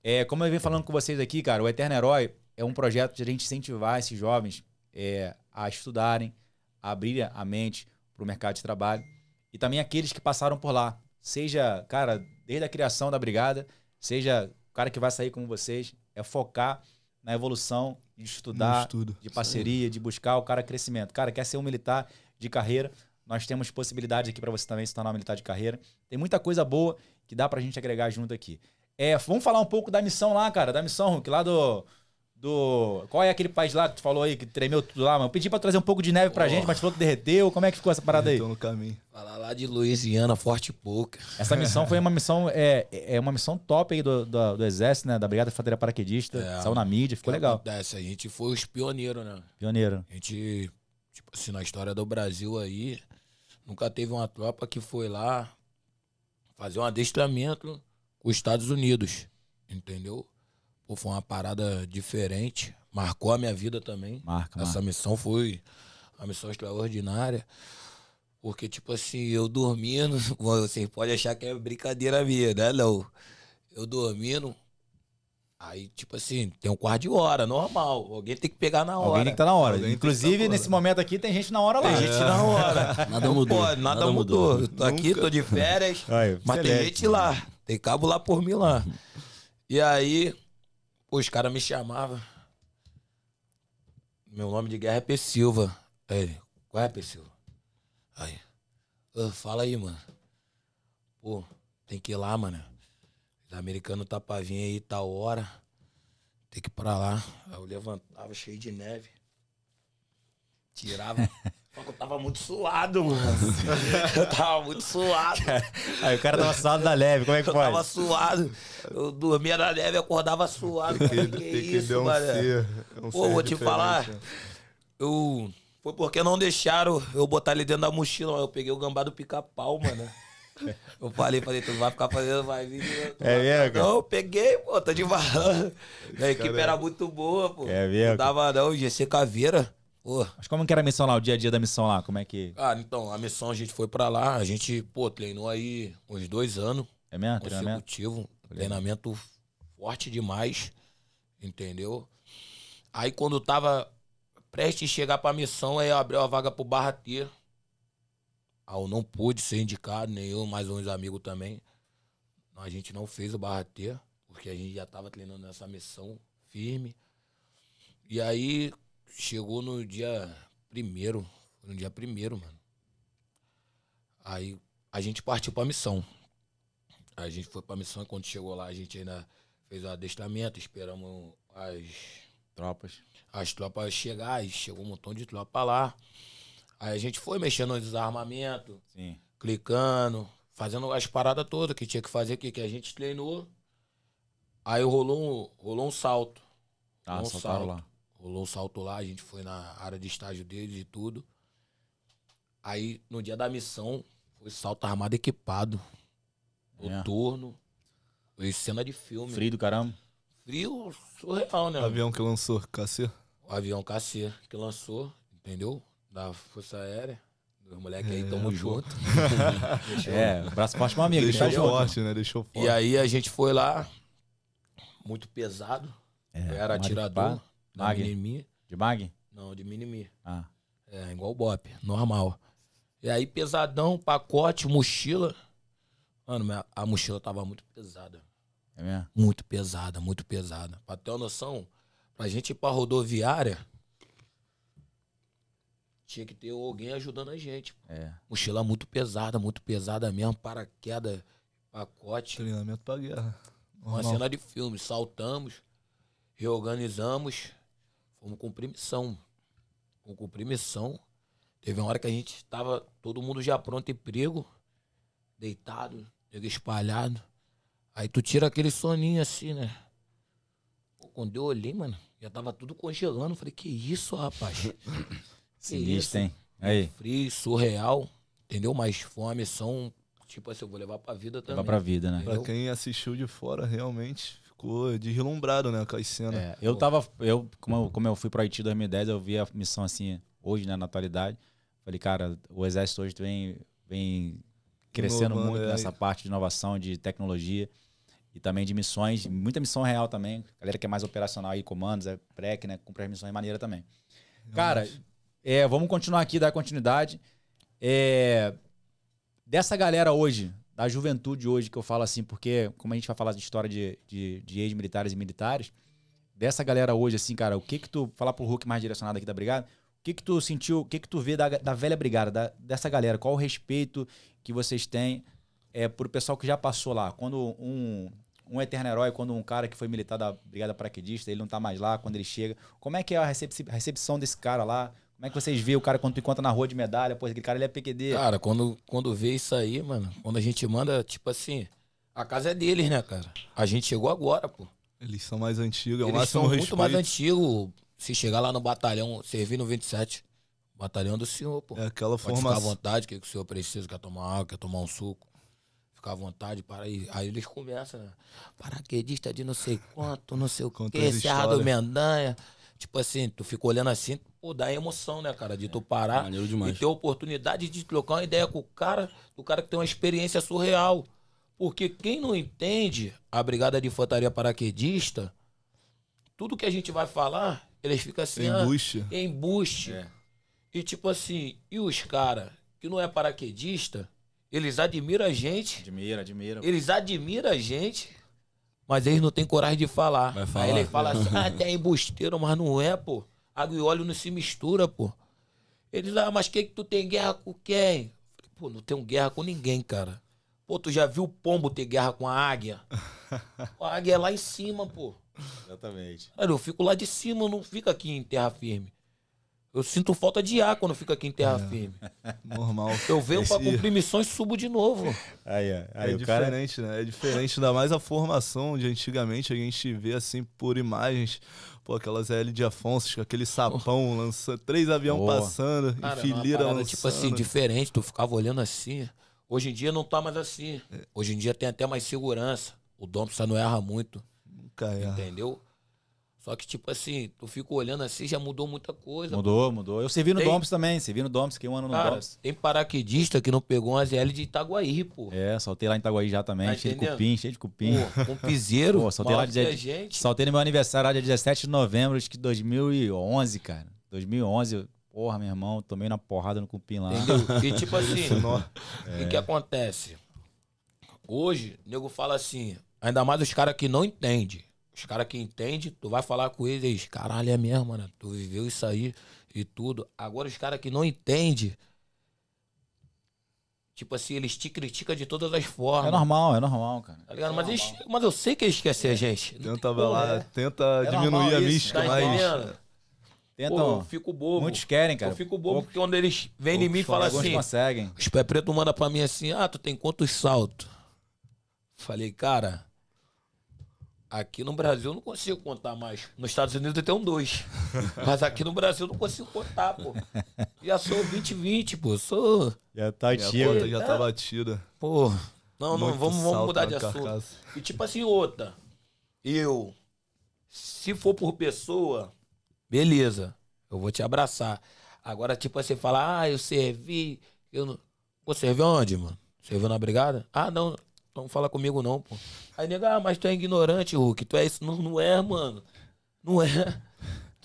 [SPEAKER 1] É, como eu venho falando com vocês aqui, cara, o Eterno Herói é um projeto de a gente incentivar esses jovens é, a estudarem, a abrir a mente para o mercado de trabalho e também aqueles que passaram por lá. Seja, cara, desde a criação da brigada, seja o cara que vai sair com vocês, é focar na evolução, de estudar, de parceria, de buscar o cara crescimento. Cara, quer ser um militar de carreira? Nós temos possibilidades aqui para você também se tornar um militar de carreira. Tem muita coisa boa que dá pra gente agregar junto aqui. É, vamos falar um pouco da missão lá, cara, da missão, que lá do do. Qual é aquele país lá que tu falou aí, que tremeu tudo lá, mano? Eu pedi pra trazer um pouco de neve pra oh. gente, mas falou que derreteu. Como é que ficou essa parada aí? aí? no caminho. Falar lá de Louisiana, forte pouca.
[SPEAKER 2] Essa missão foi
[SPEAKER 1] uma missão, é, é uma missão top aí do, do, do Exército, né? Da Brigada Fadeira Paraquedista. É, saiu na mídia, ficou legal.
[SPEAKER 2] Acontece? A gente foi os pioneiros, né? Pioneiro. A gente, tipo assim, na história do Brasil aí, nunca teve uma tropa que foi lá fazer um adestramento com os Estados Unidos, entendeu? Pô, foi uma parada diferente. Marcou a minha vida também. Marca, Essa marca. missão foi uma missão extraordinária. Porque, tipo assim, eu dormindo, vocês podem achar que é brincadeira minha, né? Léo? Eu dormindo, Aí, tipo assim, tem um quarto de hora, normal. Alguém tem que pegar na hora. Alguém tem que
[SPEAKER 1] tá na hora. Alguém tá Inclusive, nesse momento aqui, tem gente na hora lá. Tem gente na hora. nada mudou. Pô, nada, nada mudou. mudou. tô
[SPEAKER 2] aqui, tô de férias, Ai, mas excelente. tem gente lá. Tem cabo lá por mim lá. Uhum. E aí, Pô, os caras me chamavam. Meu nome de guerra é P. Silva. Aí ele, qual é, P. Silva? Aí, fala aí, mano. Pô, tem que ir lá, mano. Os americanos tá pra vir aí tá hora. Tem que ir pra lá. Aí eu levantava cheio de neve. Tirava Eu tava muito suado, mano. Eu tava muito suado. Aí o cara tava suado da neve, como é que eu Eu tava suado. Eu dormia na neve, acordava suado. que, que, que isso, é um mano? Ser, é um Pô, vou te falar. Eu. Foi porque não deixaram eu botar ele dentro da mochila. Eu peguei o gambá do pica-pau, mano. Eu falei, falei, tu vai ficar fazendo, vai vir.
[SPEAKER 4] É mesmo? Cara? Não, eu
[SPEAKER 2] peguei, pô, tá de barranco. A equipe é era muito boa, pô. É mesmo? Não dava, não, GC Caveira.
[SPEAKER 1] Pô. Mas como que era a missão lá, o dia a dia da missão lá? Como é que.
[SPEAKER 2] Ah, então, a missão a gente foi pra lá, a gente, pô, treinou aí uns dois anos. É mesmo? Consecutivo. Treinamento, treinamento forte demais, entendeu? Aí quando tava prestes a chegar pra missão, aí abriu a vaga pro Barra T. Ah, eu não pude ser indicado, nem eu, mais uns amigos também. A gente não fez o Barra T, porque a gente já tava treinando nessa missão firme. E aí, Chegou no dia primeiro, no dia primeiro, mano. Aí a gente partiu pra missão. A gente foi pra missão e quando chegou lá a gente ainda fez o adestramento, esperamos as... Tropas. As tropas chegar, aí chegou um montão de tropa lá. Aí a gente foi mexendo no desarmamento Sim. clicando, fazendo as paradas todas que tinha que fazer aqui, que a gente treinou. Aí rolou um, rolou um salto. Ah, rolou um salto. lá. Rolou um salto lá, a gente foi na área de estágio deles e tudo. Aí, no dia da missão, foi salto armado equipado. Noturno. É. Foi cena de filme. Frio do caramba. Frio surreal, né? O avião que lançou, KC. O avião KC que lançou, entendeu? Da Força Aérea. Os moleques é, aí, tamo é, junto. é, braço forte meu amigo. Deixou forte, né? Deixou forte. E aí a gente foi lá, muito pesado. É, eu era atirador. Mag? Mini de mag? Não, de mini Ah. É, igual o Bop, normal. E aí, pesadão, pacote, mochila. Mano, a mochila tava muito pesada. É mesmo? Muito pesada, muito pesada. Pra ter uma noção, pra gente ir pra rodoviária, tinha que ter alguém ajudando a gente. É. Mochila muito pesada, muito pesada mesmo, paraquedas, pacote. Treinamento pra guerra. Normal. Uma cena de filme. Saltamos, reorganizamos fomos cumprir missão. Fomos cumprir missão. Teve uma hora que a gente estava todo mundo já pronto e prego, deitado, nego espalhado. Aí tu tira aquele soninho assim, né? Pô, quando eu olhei, mano, já tava tudo congelando. Falei, que isso, rapaz? Sinistro,
[SPEAKER 1] hein? Aí. É
[SPEAKER 2] frio, surreal, entendeu? Mas foi uma missão, tipo assim, eu vou levar pra vida também. Levar pra
[SPEAKER 4] vida, né? Entendeu? Pra quem assistiu de fora, realmente ficou deslumbrado, né, com as cenas. É,
[SPEAKER 1] eu tava. Eu, como, eu, como eu fui pro Haiti em 2010, eu vi a missão assim, hoje, né, na atualidade. Falei, cara, o exército hoje vem, vem crescendo Inovando, muito é, nessa parte de inovação, de tecnologia e também de missões, muita missão real também. Galera que é mais operacional e comandos, é PREC, né? Cumpre as missões maneira também. Cara, é, vamos continuar aqui, dar continuidade. É, dessa galera hoje, da juventude hoje, que eu falo assim, porque como a gente vai falar de história de, de, de ex-militares e militares, dessa galera hoje, assim, cara, o que que tu, falar pro Hulk mais direcionado aqui da brigada, o que que tu sentiu, o que que tu vê da, da velha brigada, da, dessa galera, qual o respeito que vocês têm é, pro pessoal que já passou lá, quando um, um eterno herói, quando um cara que foi militar da brigada paraquedista, ele não tá mais lá, quando ele chega, como é que é a recepção desse cara lá, como é que vocês vê o cara quando tu encontra na rua de medalha? Pô, aquele cara ele é PQD. Cara,
[SPEAKER 2] quando, quando vê isso aí, mano, quando a gente manda, tipo assim, a casa é deles, né, cara? A gente chegou agora, pô. Eles são mais antigos, é o Eles são muito mais antigos. Se chegar lá no batalhão, servir no 27, batalhão do senhor, pô. É aquela Pode formação. Ficar à vontade, o que, que o senhor precisa? Quer tomar água, quer tomar um suco? ficar à vontade, para aí. Aí eles começam, né? Paraquedista de não sei quanto, não sei o quê, Serra do Mendanha. Tipo assim, tu fica olhando assim, pô, dá emoção, né, cara? De é, tu parar é, e ter a oportunidade de trocar uma ideia com o cara, do cara que tem uma experiência surreal. Porque quem não entende a Brigada de Infantaria Paraquedista, tudo que a gente vai falar, eles ficam assim. Ah, embuste. Ah, embuste. É. E tipo assim, e os caras que não é paraquedista, eles admiram a gente. Admira, admira. Eles admiram a gente, mas eles não têm coragem de falar. falar. Aí ele fala assim, ah, é embusteiro, mas não é, pô água e óleo não se mistura, pô. Ele lá, ah, mas que que tu tem guerra com quem? Falei, pô, não tenho guerra com ninguém, cara. Pô, tu já viu o pombo ter guerra com a águia? A águia é lá em cima, pô. Exatamente. Olha, eu fico lá de cima, não fico aqui em terra firme. Eu sinto falta de ar quando fico aqui em terra é. firme. Normal. Eu venho Esse... para cumprir missões e subo de novo. Aí, aí, é. aí é diferente, cara... né? É diferente,
[SPEAKER 4] ainda mais a formação de antigamente. A gente vê assim por imagens. Pô, aquelas L de Afonso, com aquele sapão lança três aviões passando, Cara, e é fileira lançando. Tipo assim, diferente,
[SPEAKER 2] tu ficava olhando assim. Hoje em dia não tá mais assim. É. Hoje em dia tem até mais segurança. O Dompsa não erra muito. Nunca erra. Entendeu? Só que, tipo assim, tu fica olhando assim, já mudou muita coisa. Mudou, pô. mudou. Eu servi no tem... Doms também, servi
[SPEAKER 1] no Doms, que um ano no Cara, Tem paraquedista que não pegou um ZL de Itaguaí, pô. É, saltei lá em Itaguaí já também, tá cheio de cupim, cheio de cupim. Pô, um piseiro, pô, saltei lá de... gente. Saltei no meu aniversário, lá dia 17 de novembro de 2011, cara. 2011, porra, meu irmão, tomei uma
[SPEAKER 2] porrada no cupim lá. Entendeu? E tipo assim, o é. que, acontece? Hoje, nego fala assim, ainda mais os caras que não entendem. Os caras que entendem, tu vai falar com eles, diz caralho, é mesmo, mano. Tu viveu isso aí e tudo. Agora, os caras que não entendem, tipo assim, eles te criticam de todas as formas. É normal, é normal, cara. Tá ligado? É mas, eles, mas eu sei que eles esquecem a gente. Tenta, Pô, lá, é. tenta é diminuir a mística, tá mas. Tentam. Pô, eu fico bobo. Muitos querem, cara. Eu fico bobo Poucos, porque quando eles vêm em mim e falam assim. conseguem. Os pé preto manda pra mim assim: ah, tu tem quantos saltos? Falei, cara, Aqui no Brasil eu não consigo contar mais. Nos Estados Unidos eu tenho dois. Mas aqui no Brasil eu não consigo contar, pô. Já sou
[SPEAKER 4] 2020, pô. Sou. Já tá antigo. já é. tá batida. Pô. Não, não, vamos, vamos mudar de assunto.
[SPEAKER 2] E tipo assim, outra. Eu. Se for por pessoa, beleza. Eu vou te abraçar. Agora, tipo assim, falar, ah, eu servi. Eu não... Pô, serviu onde, mano? Serviu na brigada? Ah, não. Não fala comigo não, pô. Aí nega, ah, mas tu é ignorante, Hulk. Tu é isso. Não, não é, mano. Não é.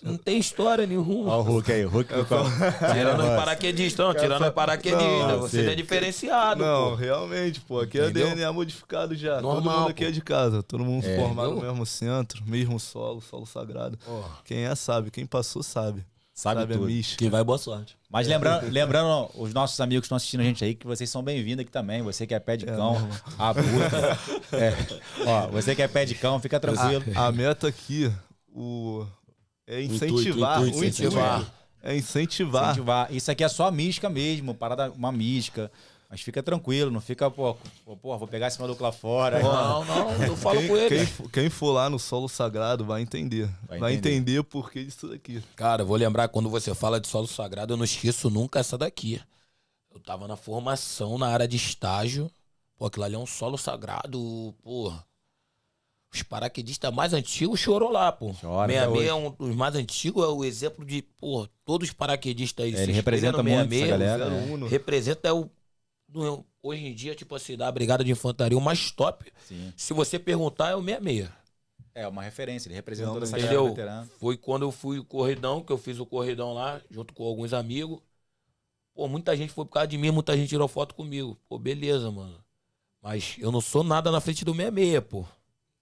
[SPEAKER 2] Não tem história nenhuma. Olha o Hulk aí, o Hulk Tirando os paraquedistas, não, tirando os paraquedistas. Você sim. é diferenciado. Não, pô.
[SPEAKER 4] realmente, pô. Aqui é Entendeu? é DNA modificado já. Normal, todo mundo aqui pô. é de casa. Todo mundo é, formado no mesmo centro, mesmo solo, solo sagrado. Oh. Quem é, sabe. Quem passou, sabe sabe, sabe tudo. Quem vai, boa sorte. Mas é. lembrando,
[SPEAKER 1] lembrando os nossos amigos que estão assistindo a gente aí, que vocês são bem-vindos aqui também. Você que é pé de é, cão, é. a puta. é. Ó, você que é pé de cão, fica tranquilo. A, a
[SPEAKER 4] meta aqui o, é incentivar. intuito, é intuito, incentivar. É incentivar. incentivar. Isso aqui é
[SPEAKER 1] só mística mesmo, parada, uma mística. Mas fica tranquilo, não fica, pô, pô vou pegar esse
[SPEAKER 4] maluco lá
[SPEAKER 2] fora. Não, não, não eu falo quem, com ele. Quem, quem, for lá no solo sagrado vai entender. Vai, vai entender. por
[SPEAKER 4] o porquê disso daqui.
[SPEAKER 2] Cara, vou lembrar quando você fala de solo sagrado, eu não esqueço nunca essa daqui. Eu tava na formação, na área de estágio. Pô, aquilo ali é um solo sagrado, pô Os paraquedistas mais antigos chorou lá, pô. Chora, 66 é um dos mais antigos, é o exemplo de, pô, todos os paraquedistas aí. ele representa muito 66, essa galera. Né? Representa é o hoje em dia, tipo assim, da Brigada de Infantaria, o mais top. Sim. Se você perguntar, é o 66. É, uma referência, ele representa toda essa galera veterana. Foi quando eu fui o corredão, que eu fiz o corredão lá, junto com alguns amigos. Pô, muita gente foi por causa de mim, muita gente tirou foto comigo. Pô, beleza, mano. Mas eu não sou nada na frente do 66, pô.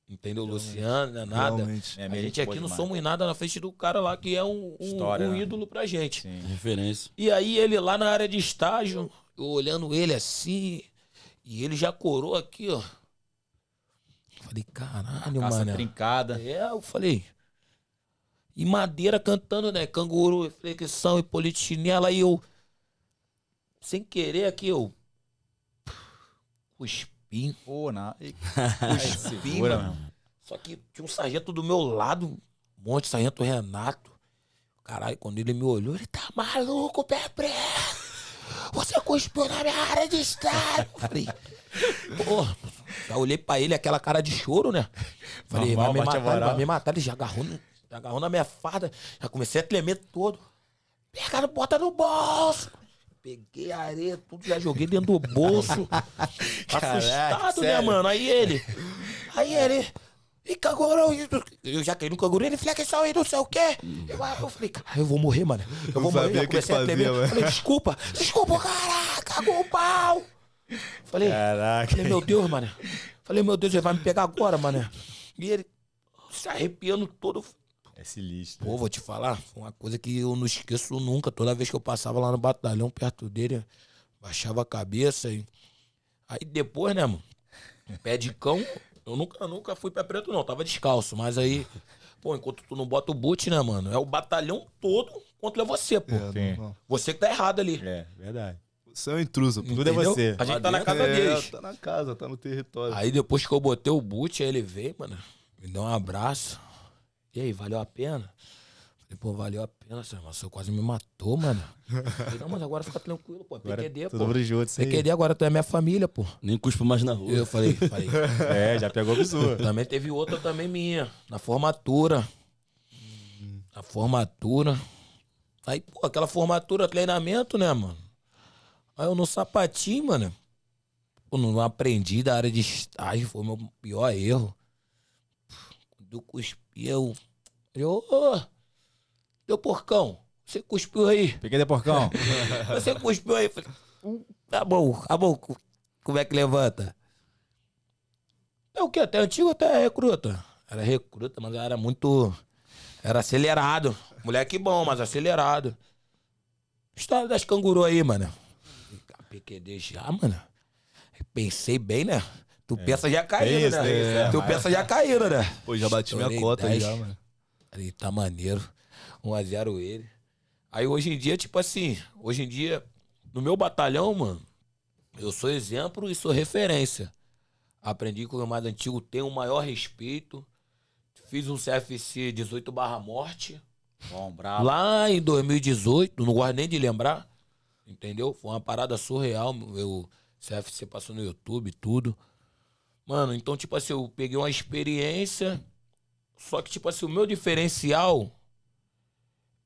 [SPEAKER 2] Entendeu? Luciano não é nada. Realmente. A gente é aqui não somos nada na frente do cara lá que é um, um, História, um né? ídolo pra gente. Sim. Referência. E aí ele lá na área de estágio, eu olhando ele assim, e ele já corou aqui, ó. Falei, caralho, mano. trincada. É, eu falei. E madeira cantando, né? Canguru, reflexão e politinela. E eu, sem querer aqui, eu. Cuspi. Pô, na... Cuspi, mano. Só que tinha um sargento do meu lado, um monte, sargento Renato. Caralho, quando ele me olhou, ele tá maluco, pé preto. Você é cuspiu na minha área de estar. Falei, porra, já olhei pra ele, aquela cara de choro, né? Falei, Normal, vai me matar, ele, vai me matar. Ele já agarrou, já agarrou na minha farda, já comecei a tremer todo. Pegaram, bota no bolso. Peguei a areia, tudo, já joguei dentro do bolso. Caraca, Assustado, né, sério? né, mano? Aí ele. Aí ele. E canguru, eu já caí no canguru, ele flexão ah, e não sei o quê. Eu, ah, eu falei, cara, ah, eu vou morrer, mano. Eu vou morrer, já comecei a tremer. falei, desculpa, desculpa, caraca, cagou o pau. Falei, caraca. falei, meu Deus, mano. Falei, meu Deus, ele vai me pegar agora, mano. E ele se arrepiando todo. Esse é lixo. Pô, vou te falar, uma coisa que eu não esqueço nunca. Toda vez que eu passava lá no batalhão perto dele, baixava a cabeça e. Aí depois, né, mano? Pé de cão, eu nunca, nunca fui pé preto, não. Tava descalço. Mas aí, pô, enquanto tu não bota o boot, né, mano? É o batalhão todo contra você, pô. É, Você que tá errado ali. É, verdade. Você é um intruso, pô. tudo é você. A gente tá, tá na casa é, deles. Tá na
[SPEAKER 4] casa, tá no território. Aí
[SPEAKER 2] depois que eu botei o boot, aí ele veio, mano. Me deu um abraço. E aí, valeu a pena? Falei, pô, valeu a pena, seu irmão. quase me matou, mano. Falei, não, mas agora fica tranquilo, pô. É agora PQD, pô. Junto, PQD, agora tu é minha família, pô. Nem cuspo mais na rua. Eu falei, falei. é, já pegou a pessoa. Também teve outra também minha, na formatura. Hum. Na formatura. Aí, pô, aquela formatura, treinamento, né, mano? Aí eu no sapatinho, mano. Eu não aprendi da área de estágio, foi o meu pior erro. Do cuspiu eu. Eu. Deu porcão. Você cuspiu aí. Peguei de porcão.
[SPEAKER 4] Você cuspiu aí. Falei,
[SPEAKER 2] hum, tá bom, tá bom. Como é que levanta? É o que? Até antigo, até recruta. Era recruta, mas era muito. Era acelerado. Moleque bom, mas acelerado. História das canguru aí, mano. PQD já, mano. Pensei bem, né? Tu é. pensa já caindo, é né? É, tu pensa já caindo, né? Pô, já bati minha cota 10. já, mano. ele tá maneiro. 1x0 ele. Aí hoje em dia, tipo assim, hoje em dia, no meu batalhão, mano, eu sou exemplo e sou referência. Aprendi com o mais antigo tenho o maior respeito. Fiz um CFC 18 barra morte. Bom, bravo. Lá em 2018, não gosto nem de lembrar. Entendeu? Foi uma parada surreal. meu CFC passou no YouTube, tudo. Mano, então, tipo assim, eu peguei uma experiência. Só que, tipo assim, o meu diferencial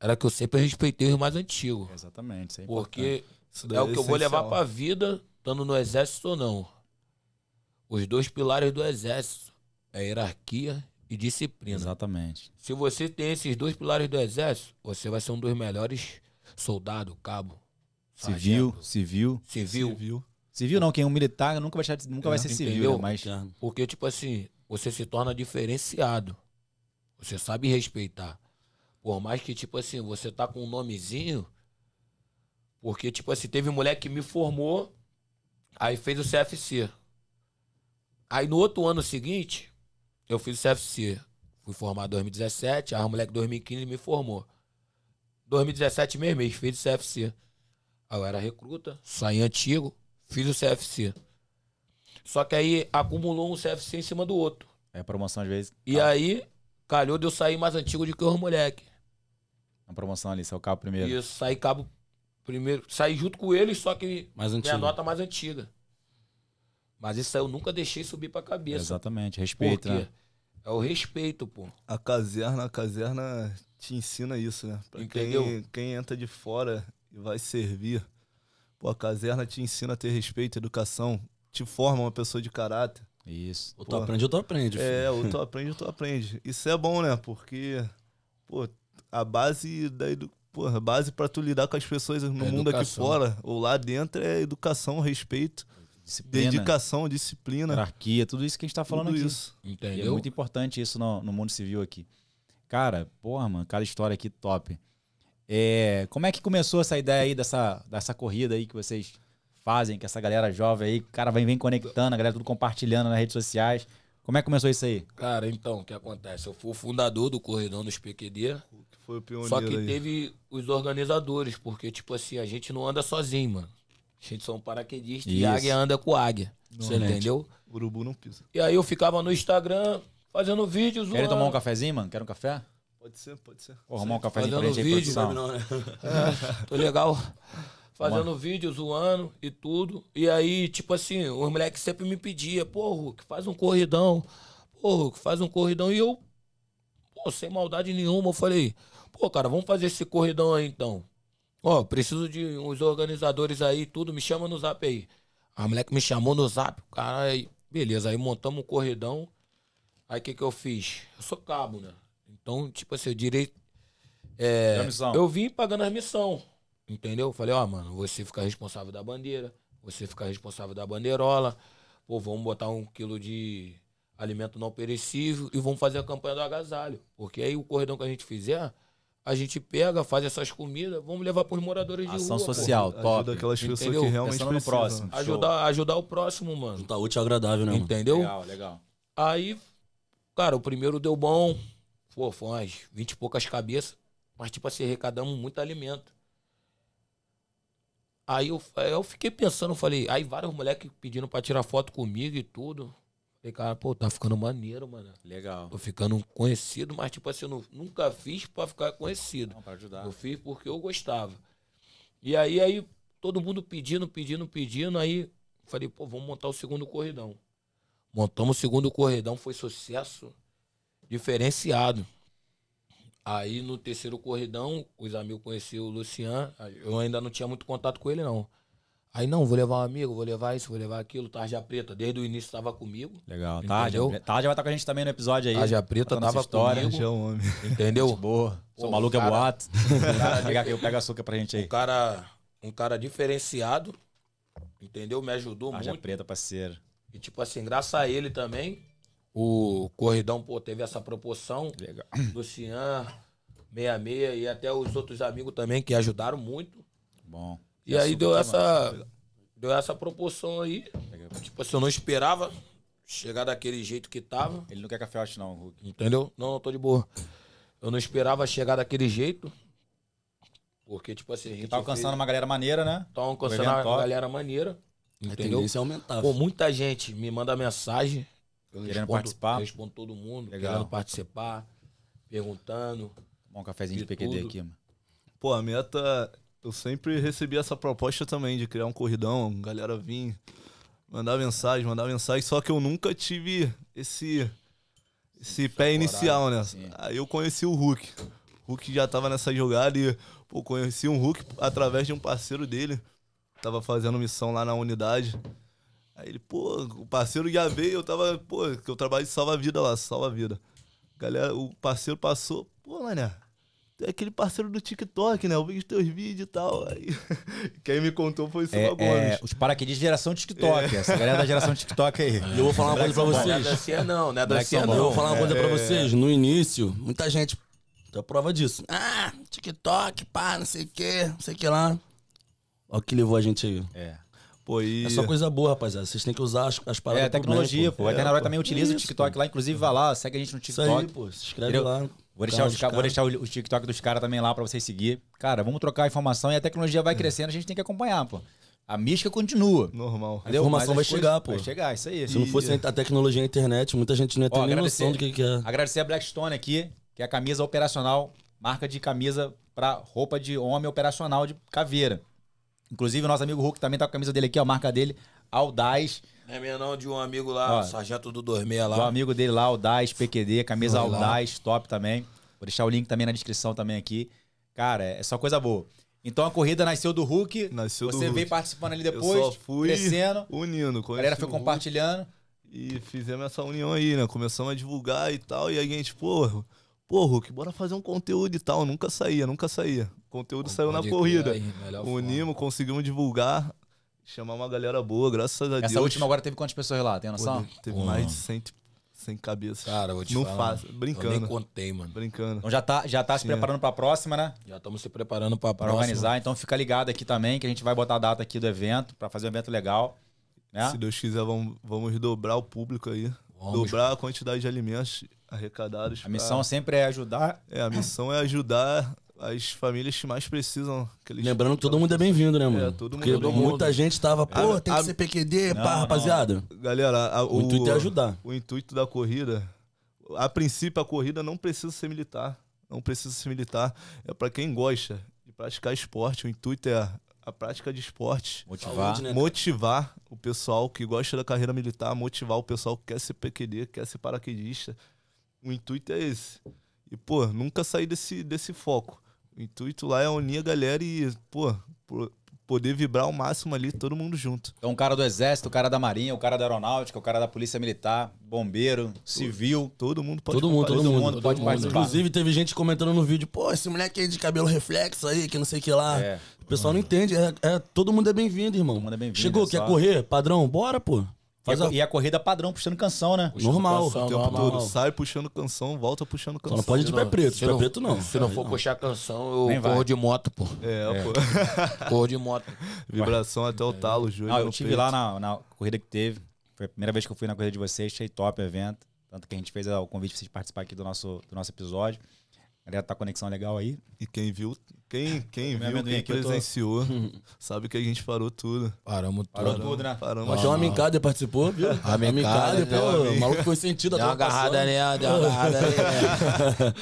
[SPEAKER 2] era que eu sempre respeitei os mais antigos. Exatamente, sempre. é Porque isso é, o que eu é vou levar pra vida, estando no exército ou não. Os dois pilares do exército é hierarquia e disciplina. Exatamente. Se você tem esses dois pilares do exército, você vai ser um dos melhores soldado, cabo,
[SPEAKER 1] civil, civil, civil,
[SPEAKER 2] civil. Civil não, quem é um militar nunca vai, de, nunca é, vai ser entendeu? civil, né? mas porque tipo assim, você se torna diferenciado. Você sabe respeitar. Por mais que, tipo assim, você tá com um nomezinho. Porque, tipo assim, teve um moleque que me formou, aí fez o CFC. Aí no outro ano seguinte, eu fiz o CFC. Fui formado em 2017, aí o moleque em 2015 me formou. 2017 mesmo, mês, fiz o CFC. Aí eu era recruta, saí antigo, fiz o CFC. Só que aí acumulou um CFC em cima do outro. É promoção às vezes. E ah. aí, calhou de eu sair mais antigo do que os moleque
[SPEAKER 1] na promoção ali, saiu cabo primeiro.
[SPEAKER 2] Isso, saí cabo primeiro. Saí junto com eles, só que mais a minha nota mais antiga. Mas isso aí eu nunca deixei subir pra cabeça. Exatamente, respeito, né?
[SPEAKER 4] É o respeito, pô. A caserna, a caserna te ensina isso, né? Pra Entendeu? Quem, quem entra de fora e vai servir. Pô, a caserna te ensina a ter respeito, educação, te forma uma pessoa de caráter. Isso. Ou tu aprende ou tu aprende. É, filho. É, ou tu aprende ou tu aprende. Isso é bom, né? Porque, pô, a base da Porra, base para tu lidar com as pessoas no é mundo educação. aqui fora ou lá dentro é educação, respeito, disciplina. dedicação, disciplina, hierarquia, tudo isso que a gente está falando tudo aqui. Isso. Entendeu? E é muito importante isso
[SPEAKER 1] no, no, mundo civil aqui. Cara, porra, mano, cada história aqui top. É, como é que começou essa ideia aí dessa, dessa corrida aí que vocês fazem, que essa galera jovem aí, o cara vem, vem conectando, a galera tudo compartilhando nas redes sociais. Como é que começou isso aí?
[SPEAKER 2] Cara, então, o que acontece? Eu fui o fundador do Corredor dos PQD. Foi o pioneiro. Só que aí. teve os organizadores, porque, tipo assim, a gente não anda sozinho, mano. A gente são paraquedistas e águia anda com águia. Você entendeu? O urubu não pisa. E aí eu ficava no Instagram fazendo vídeos. Quer tomar um cafezinho, mano? Quer um café? Pode ser, pode
[SPEAKER 4] ser. Vou arrumar um cafezinho Fazendo pra gente vídeo, aí, produção. Não, né? é, tô legal
[SPEAKER 2] fazendo Mano. vídeo, zoando e tudo. E aí, tipo assim, os moleques sempre me pediam, pô, que faz um corridão. Pô, que faz um corridão. E eu, pô, sem maldade nenhuma, eu falei, pô, cara, vamos fazer esse corridão aí então. Ó, preciso de uns organizadores aí, tudo, me chama no zap aí. A moleque me chamou no zap, cara, aí, beleza, aí montamos um corridão. Aí o que que eu fiz? Eu sou cabo, né? Então, tipo assim, eu direito... É, eu vim pagando as missões. Entendeu? falei, ó, oh, mano, você fica responsável da bandeira, você fica responsável da bandeirola, pô, vamos botar um quilo de alimento não perecível e vamos fazer a campanha do agasalho. Porque aí o corredor que a gente fizer, a gente pega, faz essas comidas, vamos levar para os moradores Ação de rua. Ação social, pô. top. Ajuda aquelas pessoas Entendeu? que realmente precisam. próximo. Ajudar, ajudar o próximo, mano. Não útil e agradável, né? Entendeu? Legal, legal. Aí, cara, o primeiro deu bom. Pô, foi umas 20 e poucas cabeças. Mas, tipo assim, arrecadamos muito alimento. Aí eu, eu fiquei pensando, falei, aí vários moleques pedindo pra tirar foto comigo e tudo. Falei, cara, pô, tá ficando maneiro, mano. Legal. Tô ficando conhecido, mas tipo assim, eu não, nunca fiz pra ficar conhecido. Não, pra ajudar. Eu fiz porque eu gostava. E aí, aí, todo mundo pedindo, pedindo, pedindo. Aí falei, pô, vamos montar o segundo corridão. Montamos o segundo corredão foi sucesso diferenciado. Aí no terceiro corridão, os amigos conheceu o Lucian. Eu ainda não tinha muito contato com ele, não. Aí não, vou levar um amigo, vou levar isso, vou levar aquilo. Tarja Preta, desde o início estava comigo.
[SPEAKER 1] Legal, Tarja. Tarja vai estar tá com a gente também no episódio aí. Tarja Preta tava história, comigo. Chão, homem. Entendeu? boa. Pô, maluco, é cara, é boato. pega, aqui, pega açúcar pra gente aí. Um
[SPEAKER 2] cara, um cara diferenciado, entendeu? Me ajudou tarja muito. Tarja Preta, parceiro. E tipo assim, graças a ele também, o Corridão, pô, teve essa proporção. Legal. Lucian, 66 e até os outros amigos também que ajudaram muito. Bom. E, aí deu é essa, né? deu essa proporção aí. Legal. Tipo assim, eu não esperava chegar daquele jeito que tava. Ele não quer café acho não, Hulk. Entendeu? Não, eu tô de boa. Eu não esperava chegar daquele jeito. Porque, tipo assim, a gente. Tá alcançando fez... uma galera maneira, né? Tá alcançando uma galera maneira. Entendeu? A tendência é aumentar. Pô, muita gente me manda mensagem eu querendo respondo, participar. Respondo todo mundo, Legal. querendo participar, perguntando.
[SPEAKER 1] Tomar um cafezinho de PQD tudo. aqui, mano.
[SPEAKER 4] Pô, a meta. Eu sempre recebi essa proposta também de criar um corridão, galera vir, mandar mensagem, mandar mensagem, só que eu nunca tive esse. Esse pé inicial, né? Aí eu conheci o Hulk. O Hulk já tava nessa jogada e, pô, conheci um Hulk através de um parceiro dele. Tava fazendo missão lá na unidade. Aí ele, pô, o parceiro já veio, eu tava, pô, que eu trabalho de salva-vida lá, salva-vida. Galera, o parceiro passou, pô, mané, tu é aquele parceiro do TikTok, né? Eu os teus vídeos e tal. Aí, quem me contou foi o Silva é, é, Gomes. É, os
[SPEAKER 1] paraquedistas geração TikTok, é. essa galera da geração
[SPEAKER 3] TikTok aí. E eu vou falar uma é coisa pra vocês. Não é da CIA não, não da é CIA não. Eu vou falar uma coisa é. pra vocês. No início, muita gente é prova disso. Ah, TikTok, pá, não sei o que, não sei o que lá. Olha o que levou a gente aí. É. Pô, e... É só coisa boa, rapaziada. Vocês têm que usar as, as paradas. É, tecnologia, bem, pô. A Eternaroy é, também utiliza isso, o
[SPEAKER 1] TikTok pô. lá. Inclusive, vai lá, segue a gente no TikTok. Isso aí, pô. Se inscreve entendeu? lá. Vou deixar, os, vou deixar o TikTok dos caras também lá pra vocês seguir. Cara, vamos trocar informação e a tecnologia vai é. crescendo, a gente tem que acompanhar, pô. A mística continua. Normal. A informação vai chegar, pô. Vai chegar, isso aí. Se não fosse a
[SPEAKER 3] tecnologia e a internet, muita gente não ia ter Ó, nem noção do que, que, é.
[SPEAKER 1] Agradecer a Blackstone aqui, que é a camisa operacional, marca de camisa para roupa de homem operacional de caveira. Inclusive, o nosso amigo Hulk também tá com a camisa dele aqui, ó, a marca dele, Aldaz.
[SPEAKER 2] É minha não, de um amigo lá, ó, sargento do Dormeia lá. Do amigo
[SPEAKER 1] dele lá, Aldaz, PQD, camisa Foi Aldaz, lá. top também. Vou deixar o link também na descrição também aqui. Cara, é só coisa boa. Então a corrida nasceu do Hulk. Nasceu você do Hulk. veio participando ali depois, Eu só fui crescendo.
[SPEAKER 4] Unindo, A galera foi compartilhando. E fizemos essa união aí, né? Começamos a divulgar e tal. E aí a gente, porra, pô, Hulk, bora fazer um conteúdo e tal. Nunca saía, nunca saía. O conteúdo Bom, saiu na corrida. Aí, Unimos, conseguimos divulgar, chamar uma galera boa, graças a Essa Deus. Essa última agora teve quantas pessoas lá? Tem noção? Pô, teve Uou. mais de 100 sem cabeça. Cara, vou te não falar. faz, brincando. Eu nem contei, mano. Brincando. Então já tá,
[SPEAKER 2] já tá se é. preparando para pra próxima, né? Já estamos se preparando pra, pra próxima. organizar,
[SPEAKER 1] então fica ligado aqui também que a gente vai botar
[SPEAKER 4] a data aqui do evento, pra fazer um evento legal. Né? Se Deus quiser, vamos, vamos dobrar o público aí. Vamos. Dobrar a quantidade de alimentos arrecadados. A missão sempre é ajudar. É, a missão é ajudar as famílias que mais precisam. Que Lembrando que todo mundo é bem-vindo, né, mano? É, todo mundo. Porque mundo. É muita gente tava, pô, a, tem a... que ser PQD, não, pá, rapaziada. Galera, a, o, o, intuito é ajudar. O intuito da corrida, a princípio, a corrida não precisa ser militar. Não precisa ser militar. É para quem gosta de praticar esporte. O intuito é a prática de esporte. Motivar. Saúde, né? Motivar o pessoal que gosta da carreira militar, motivar o pessoal que quer ser PQD, quer ser paraquedista o intuito é esse. E, pô, nunca sair desse, desse foco. O intuito lá é unir a galera e, pô, poder vibrar ao máximo ali, todo mundo junto.
[SPEAKER 1] Então, o cara do exército, o cara da marinha, o cara da aeronáutica, o cara da polícia militar, bombeiro, civil. Todo mundo pode todo mundo, todo, todo mundo, mundo pode todo participar. Mundo. Inclusive,
[SPEAKER 4] teve gente comentando
[SPEAKER 3] no vídeo, pô, esse moleque aí de cabelo reflexo aí, que não sei o que lá. É. O pessoal não entende. É, é todo mundo é bem-vindo, irmão. Todo mundo é bem-vindo. Chegou, é só... quer correr? Padrão, bora, pô.
[SPEAKER 4] Faz e, a, e a corrida padrão, puxando canção, né? Puxando normal. Canção, o tempo normal. todo. Sai puxando canção, volta puxando canção. Só não pode ir de pé preto. Se pé preto, não. Se não for não. puxar canção, eu corro de moto, pô. É, é. pô. corro de moto. Vibração até o talo, joelho. Ah, eu tive lá na, na,
[SPEAKER 1] corrida que teve. Foi a primeira vez que eu fui na corrida de vocês. Achei top o evento. Tanto que a gente fez o convite pra vocês participarem aqui do nosso, do nosso episódio. Galera, tá
[SPEAKER 4] conexão legal aí. E quem viu, quem, quem viu, quem presenciou, tô... sabe que a gente parou tudo. Paramos tudo. Parou tudo, né? Paramos. Mas uma Mincada participou,
[SPEAKER 3] viu? A Mincada, pô,
[SPEAKER 4] o maluco foi sentido. Deu uma agarrada né? deu uma agarrada nela.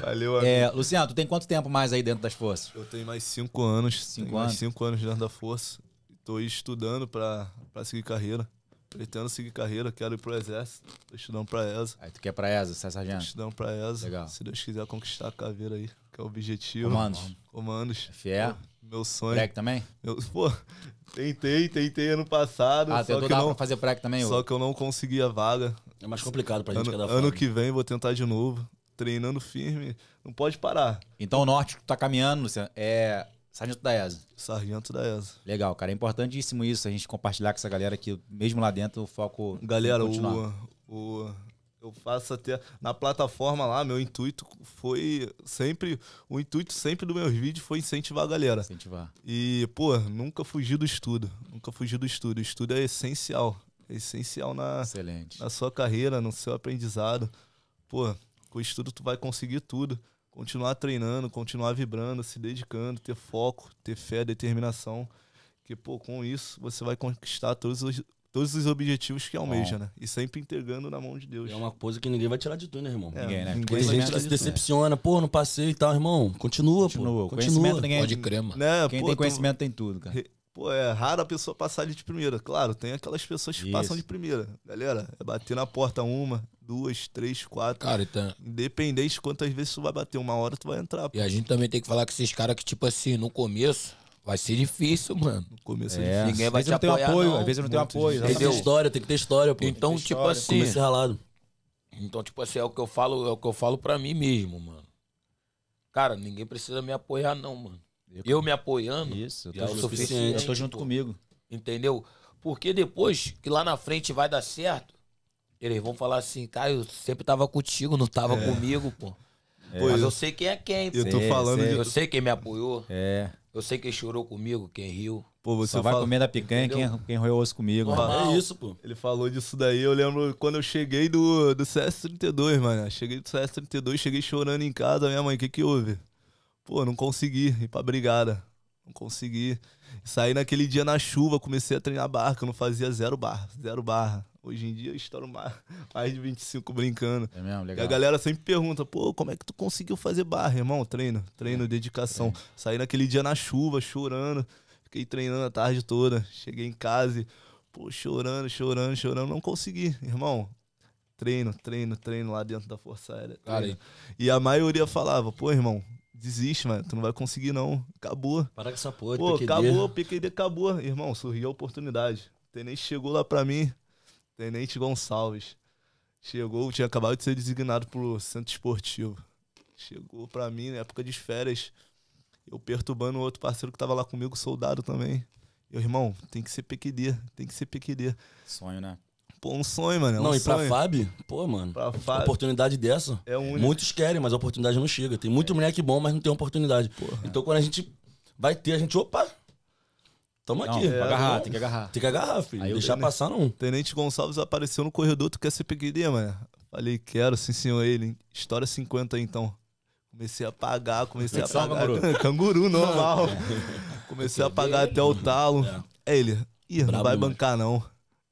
[SPEAKER 4] Valeu, é, amigo. É, Luciano, tu tem quanto tempo mais aí dentro das forças? Eu tenho mais cinco anos. Cinco anos? Mais cinco anos dentro da força. Tô estudando pra, pra seguir carreira pretendo seguir carreira, quero ir pro exército. Tô estudando pra ESA. Aí tu quer pra ESA, você é sargento? Tô estudando pra ESA. Legal. Se Deus quiser conquistar a caveira aí, que é o objetivo. Comandos. Comandos. FE. Meu sonho. Prec também? Meu, pô, tentei, tentei ano passado. Ah, tentou dar para pra fazer prec também? Só que eu não consegui a vaga. É mais complicado pra gente ano, é Ano que vem vou tentar de novo. Treinando firme, não
[SPEAKER 1] pode parar. Então o norte está tu tá caminhando, Luciano, é Sargento da ESA. Sargento da ESA. Legal, cara. É importantíssimo isso, a gente compartilhar com essa galera que, mesmo lá dentro, o foco. Galera, o,
[SPEAKER 4] o. Eu faço até. Na plataforma lá, meu intuito foi sempre. O intuito sempre dos meus vídeos foi incentivar a galera. Incentivar. E, pô, nunca fugi do estudo. Nunca fugi do estudo. O estudo é essencial. É essencial na, Excelente. na sua carreira, no seu aprendizado. Pô, com o estudo tu vai conseguir tudo continuar treinando, continuar vibrando, se dedicando, ter foco, ter fé, determinação. Que, pô, com isso você vai conquistar todos os, todos os objetivos que almeja, Bom. né? E sempre entregando na mão de Deus. É uma coisa que ninguém vai tirar de tu, né, irmão? É, ninguém, né? Tem gente que se né? decepciona,
[SPEAKER 3] pô, não passei e tal, irmão. Continua, continua pô. Continua. Conhecimento ninguém... Pode crer, Né? Quem pô, tem conhecimento tu... tem tudo, cara.
[SPEAKER 4] Pô, é raro a pessoa passar ali de primeira. Claro, tem aquelas pessoas que Isso. passam de primeira. Galera, é bater na porta uma, duas, três, quatro. Cara, então... Independente de quantas vezes tu vai bater, uma
[SPEAKER 2] hora tu vai entrar. Pô. E a gente também tem que falar com esses caras que, tipo assim, no começo, Vai ser difícil, mano. No começo é. é difícil. Ninguém vai te apoiar, apoio, não. Às vezes eu não tenho apoio. Tem que ter história, tem que ter história, pô. Então, tipo assim. Comecei ralado. Então, tipo assim, é o que eu falo, é o que eu falo pra mim mesmo, mano. Cara, ninguém precisa me apoiar, não, mano. Eu, eu me apoiando. Isso, eu é tô, é o suficiente, eu tô junto pô. comigo. Entendeu? Porque depois que lá na frente vai dar certo, eles vão falar assim, tá, eu sempre tava contigo, não tava é. comigo, pô. É. Mas eu, sei quem é quem, pô. Eu tô falando sei. De... Eu sei quem me apoiou. É. Eu sei quem chorou comigo, quem riu. Pô, você Só vai fala... comer da picanha quem,
[SPEAKER 1] quem roeu osso comigo. É
[SPEAKER 4] isso, pô. Ele falou disso daí, eu lembro quando eu cheguei do, do CS32, mano. Cheguei do CS32, cheguei chorando em casa, minha mãe, o que que houve? Pô, não consegui ir pra brigada. Não consegui. Saí naquele dia na chuva, comecei a treinar eu não fazia zero barra, zero barra. Hoje em dia eu estouro mais, mais de 25 brincando. É mesmo, legal. E a galera sempre pergunta, pô, como é que tu conseguiu fazer barra, irmão? Treino, treino, é, dedicação. Treino. Saí naquele dia na chuva, chorando. Fiquei treinando a tarde toda. Cheguei em casa e, pô, chorando, chorando, chorando. Não consegui, irmão. Treino, treino, treino lá dentro da Força Aérea. Cara, e a maioria falava, pô, irmão, desiste, mano. Tu não vai conseguir, não. Acabou. Para com essa porra, Pô, PQD. acabou, PQD acabou. Irmão, surgiu a oportunidade. O tenente chegou lá pra mim. Tenente Gonçalves. Chegou, tinha acabado de ser designado pro centro esportivo. Chegou pra mim na época de férias. Eu perturbando o outro parceiro que tava lá comigo, soldado também. Eu, irmão, tem que ser PQD, tem que ser PQD. Sonho, né? Pô, um sonho, mano. É um não, e pra Fábio, pô, mano. Pra tipo, Fábio. Oportunidade dessa. É única. Muitos querem, mas a oportunidade não chega. Tem
[SPEAKER 3] muito é. moleque bom, mas não tem oportunidade. Porra. Então quando a gente vai ter, a gente, opa, Tamo não, aqui. É, agarrar, tem que agarrar. Tem que agarrar, filho. Aí Deixar né? passar não.
[SPEAKER 4] Tenente Gonçalves apareceu no corredor, tu quer ser PqD, mano? Falei, quero, sim, senhor. Ele, história 50 então. Comecei a pagar, comecei a pagar. Canguru. normal. Comecei a pagar até o talo. É. Ele, ih, Bravo, não vai bancar não.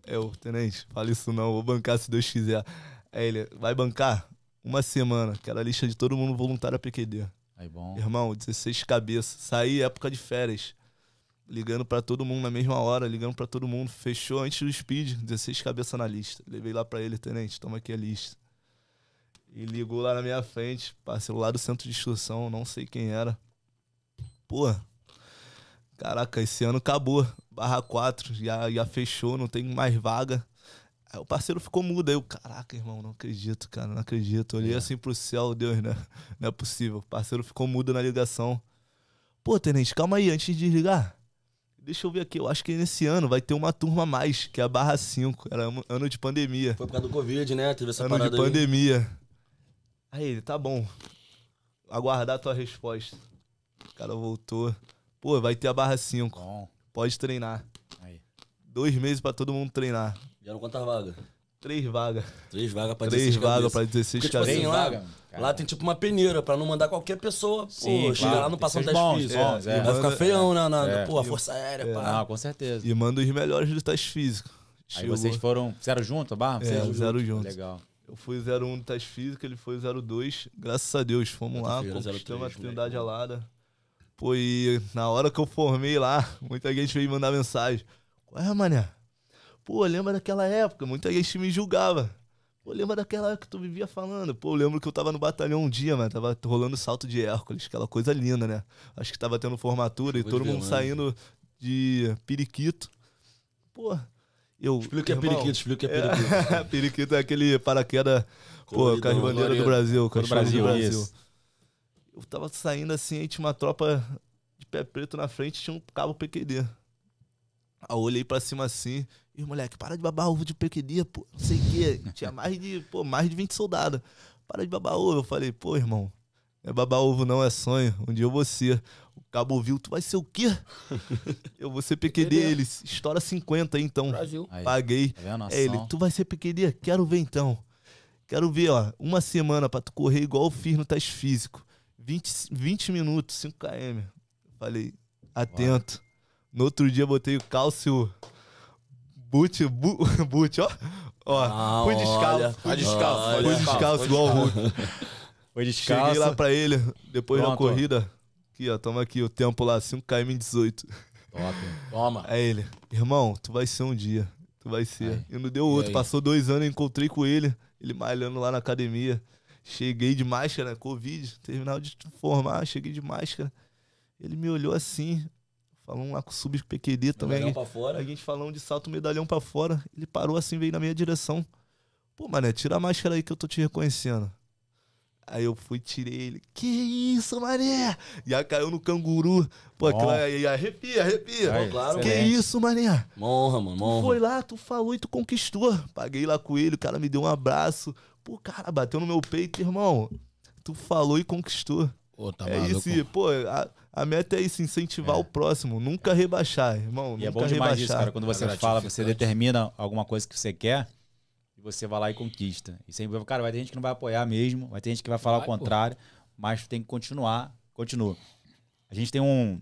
[SPEAKER 4] Eu, é, tenente, fala isso não, vou bancar se Deus quiser. É ele, vai bancar? Uma semana, que era a lista de todo mundo voluntário a PQD. Aí bom. Irmão, 16 cabeças. Saí época de férias ligando para todo mundo na mesma hora, ligando para todo mundo. Fechou antes do speed, 16 cabeça na lista. Levei lá para ele, tenente, toma aqui a lista. E ligou lá na minha frente, parceiro lá do centro de instrução, não sei quem era. Pô, caraca, esse ano acabou. Barra 4, já, já fechou, não tem mais vaga. Aí o parceiro ficou mudo. Aí eu, caraca, irmão, não acredito, cara, não acredito. Olhei é. assim pro céu, Deus, né? Não é possível. O parceiro ficou mudo na ligação. Pô, tenente, calma aí, antes de desligar Deixa eu ver aqui, eu acho que nesse ano vai ter uma turma a mais, que é a Barra 5. Era ano de pandemia. Foi por causa do Covid, né? Teve essa ano parada. Ano de pandemia. Aí. aí tá bom. Aguardar a tua resposta. O cara voltou. Pô, vai ter a Barra 5. Bom. Pode treinar. Aí. Dois meses para todo mundo treinar. Já não quantas vagas? Três vagas.
[SPEAKER 3] Três vagas pra Três 16 Três vagas pra 16 Porque, tipo, assim, lá, lá, tem tipo uma peneira pra não mandar qualquer pessoa. Pô, chegar lá não passar um teste bons, físico. Bons, é. Vai ficar feião, né? Na, é. Pô, a Força Aérea, é. pá. Não,
[SPEAKER 4] com certeza. E manda os melhores do teste físico. Aí Chegou. vocês foram... Zero junto, Barra? É, zero, zero junto. junto. Legal. Eu fui 01 do teste físico, ele foi 02. Graças a Deus, fomos lá, conquistamos a Trindade Alada. Pô, e na hora que eu formei lá, muita gente veio mandar mensagem. Qual é, mané? Pô, lembra daquela época? Muita gente me julgava. Pô, lembra daquela época que tu vivia falando? Pô, eu lembro que eu tava no batalhão um dia, mano. Tava rolando salto de Hércules, aquela coisa linda, né? Acho que tava tendo formatura e todo mundo saindo de periquito. Pô, eu. Explica o que é periquito, explica o que é periquito. periquito é aquele paraquedas, pô, com as do Brasil, com do Brasil. Do Brasil. Eu tava saindo assim, aí tinha uma tropa de pé preto na frente, tinha um cabo PQD. Aí eu olhei pra cima assim e os moleques, para de babar ovo de pequenininha, pô. Não sei o quê. Tinha mais de, pô, mais de 20 soldados. Para de babar ovo. Eu falei, pô, irmão, é babar ovo não, é sonho. Um dia eu vou ser. O cabo ouviu, tu vai ser o quê? eu vou ser pequenininha. Ele, estoura 50 aí, então. Brasil. Aí, Paguei. Tá é ele, tu vai ser PQD? Quero ver, então. Quero ver, ó, uma semana pra tu correr igual eu fiz no teste físico. 20, 20 minutos, 5 km. Falei, atento. Uau. No outro dia botei o cálcio boot, boot, ó. Ó, ah, fui descalço. Fui descalço, olha, fui descalço, igual o Hulk. Foi descalço. Cheguei lá pra ele, depois da corrida. Aqui, ó, toma aqui o tempo lá, 5km em 18. Top. Toma. é ele, irmão, tu vai ser um dia. Tu vai ser. Aí. E não deu outro. Passou dois anos, encontrei com ele. Ele malhando lá na academia. Cheguei de máscara, Covid, terminal de formar, cheguei de máscara. Ele me olhou assim falamos lá com o sub PQD também. Medalhão pra fora. A gente falando de salto medalhão para fora. Ele parou assim, veio na minha direção. Pô, mané, tira a máscara aí que eu tô te reconhecendo. Aí eu fui, tirei ele. Que isso, mané? Já caiu no canguru. Pô, aquela aí, arrepia, arrepia. Excelente. Que isso, mané? Monra, mano, monra. Tu foi lá, tu falou e tu conquistou. Paguei lá com ele, o cara me deu um abraço. Pô, cara, bateu no meu peito, irmão. Tu falou e conquistou.
[SPEAKER 2] Pô, tá é maluco. isso,
[SPEAKER 4] pô. A, a meta é isso, incentivar é. o próximo, nunca rebaixar, irmão. E é bom demais rebaixar. isso, cara. Quando você é fala, você
[SPEAKER 1] determina alguma coisa que você quer e você vai lá e conquista. E sempre, cara, vai ter gente que não vai apoiar mesmo, vai ter gente que vai falar vai, o contrário, pô. mas tem que continuar, continua. A gente tem um,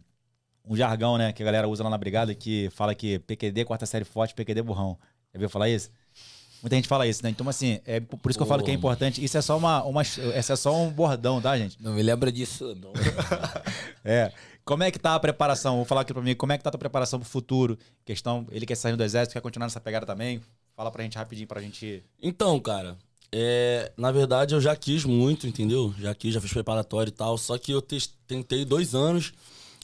[SPEAKER 1] um jargão, né, que a galera usa lá na brigada que fala que PQD é quarta série forte, PQD é burrão. Já viu falar isso? Muita gente fala isso, né? Então, assim, é por isso que eu falo que é importante. Isso é só uma, uma é só um bordão, tá, gente? Não me lembra disso, não. é. Como é que tá a preparação? Vou falar aqui pra mim, como é que tá a tua preparação pro futuro? Questão, ele quer sair do exército, quer continuar nessa pegada também? Fala pra gente rapidinho, pra gente. Então, cara,
[SPEAKER 3] é, na verdade eu já quis muito, entendeu? Já quis, já fiz preparatório e tal. Só que eu tentei dois anos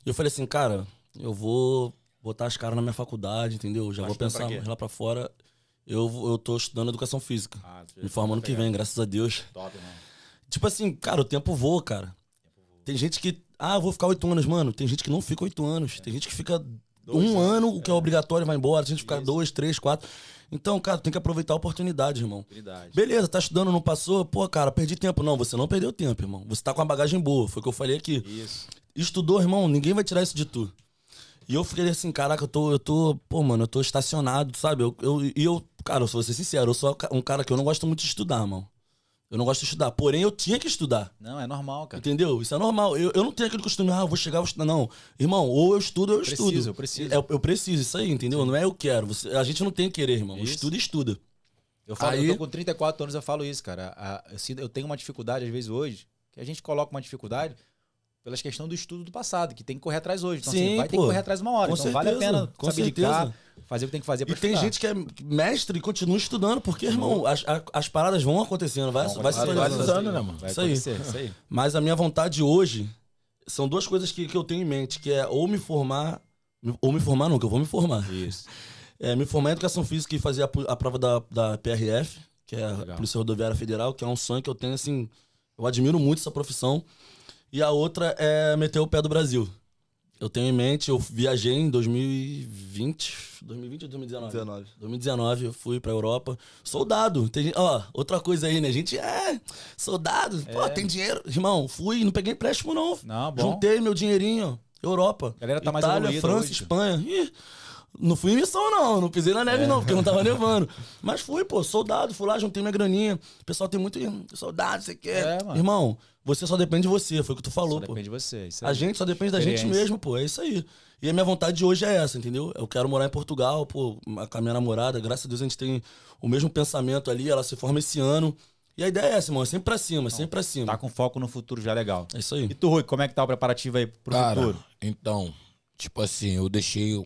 [SPEAKER 3] e eu falei assim, cara, eu vou botar as caras na minha faculdade, entendeu? Já Mas vou pensar lá pra fora. Eu, eu tô estudando educação física. Ah, me formando tá que vem, graças a Deus. Top, mano. Né? Tipo assim, cara, o tempo voa, cara. Tem gente que. Ah, eu vou ficar oito anos, mano. Tem gente que não fica oito anos. É. Tem gente que fica dois, um né? ano, o que é. é obrigatório, vai embora. Tem gente que fica dois, três, quatro. Então, cara, tem que aproveitar a oportunidade, irmão. Beleza, tá estudando, não passou? Pô, cara, perdi tempo. Não, você não perdeu tempo, irmão. Você tá com a bagagem boa. Foi o que eu falei aqui. Isso. Estudou, irmão, ninguém vai tirar isso de tu. E eu fiquei assim, caraca, eu tô, eu tô, pô, mano, eu tô estacionado, sabe? Eu, eu, e eu, cara, eu vou ser sincero, eu sou um cara que eu não gosto muito de estudar, mano. Eu não gosto de estudar. Porém, eu tinha que estudar. Não, é normal, cara. Entendeu? Isso é normal. Eu, eu não tenho aquele costume, ah, eu vou chegar, vou estudar. Não. Irmão, ou eu estudo, ou eu preciso, estudo. Eu preciso, eu, é, eu preciso. isso aí, entendeu? Sim. Não é eu quero. Você, a gente não tem que querer, irmão. Estuda e estuda. Eu, falo, aí... eu tô com
[SPEAKER 1] 34 anos, eu falo isso, cara. eu tenho uma dificuldade, às vezes, hoje, que a gente coloca uma dificuldade pelas questões do estudo do passado, que tem que correr atrás hoje. Então, assim, Sim, assim, vai pô, ter que correr atrás uma hora. então, certeza, vale a pena com se abdicar, fazer
[SPEAKER 3] o que tem que fazer pra E estudar. tem gente que é mestre e continua estudando, porque, irmão, uhum. as, as paradas vão acontecendo, vai, vai, vai se atualizando, né, mano? Vai isso, aí. isso aí. Mas a minha vontade hoje são duas coisas que, que eu tenho em mente, que é ou me formar, ou me formar nunca eu vou me formar. Isso. É, me formar em Educação Física e fazer a, a prova da, da PRF, que é Legal. a Polícia Rodoviária Federal, que é um sonho que eu tenho, assim, eu admiro muito essa profissão. E a outra é meter o pé do Brasil. Eu tenho em mente, eu viajei em 2020, 2020 ou 2019? 19. 2019, eu fui pra Europa. Soldado. Tem, ó, outra coisa aí, né? A gente é soldado, é. pô, tem dinheiro. Irmão, fui, não peguei empréstimo não. Não, bom. Juntei meu dinheirinho. Europa. A galera tá Itália, mais França, hoje. Espanha. Ih, não fui em missão, não. Não pisei na neve, é. não, porque não tava nevando. Mas fui, pô, soldado, fui lá, juntei minha graninha. O pessoal tem muito soldado, você quer. É, Irmão, você só depende de você, foi o que tu falou, só pô. Depende de você. A é gente só depende da gente mesmo, pô. É isso aí. E a minha vontade de hoje é essa, entendeu? Eu quero morar em Portugal, pô, com a minha namorada. Graças a Deus a gente tem o mesmo pensamento ali. Ela se forma esse ano. E a ideia é essa, é sempre pra cima, então, sempre pra cima. Tá com foco no futuro já é legal. É isso aí. E tu,
[SPEAKER 1] Rui, como é que tá o preparativo aí pro
[SPEAKER 3] Cara, futuro?
[SPEAKER 2] Então, tipo assim, eu deixei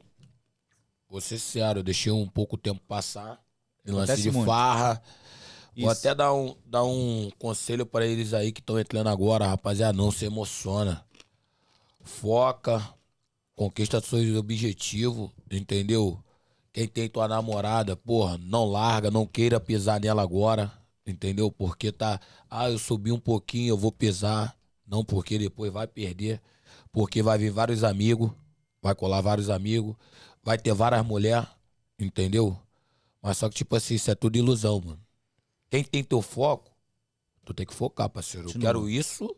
[SPEAKER 2] Vou ser sincero, eu deixei um pouco o tempo passar. Me lance de muito. farra. Isso. Vou até dar um, dar um conselho para eles aí que estão entrando agora, rapaziada. Não se emociona. Foca. Conquista seus objetivos, entendeu? Quem tem tua namorada, porra, não larga, não queira pisar nela agora, entendeu? Porque tá, ah, eu subi um pouquinho, eu vou pisar. Não porque depois vai perder, porque vai vir vários amigos, vai colar vários amigos, vai ter várias mulheres, entendeu? Mas só que, tipo assim, isso é tudo ilusão, mano. Quem tem teu foco, tu tem que focar, parceiro. Eu quero isso,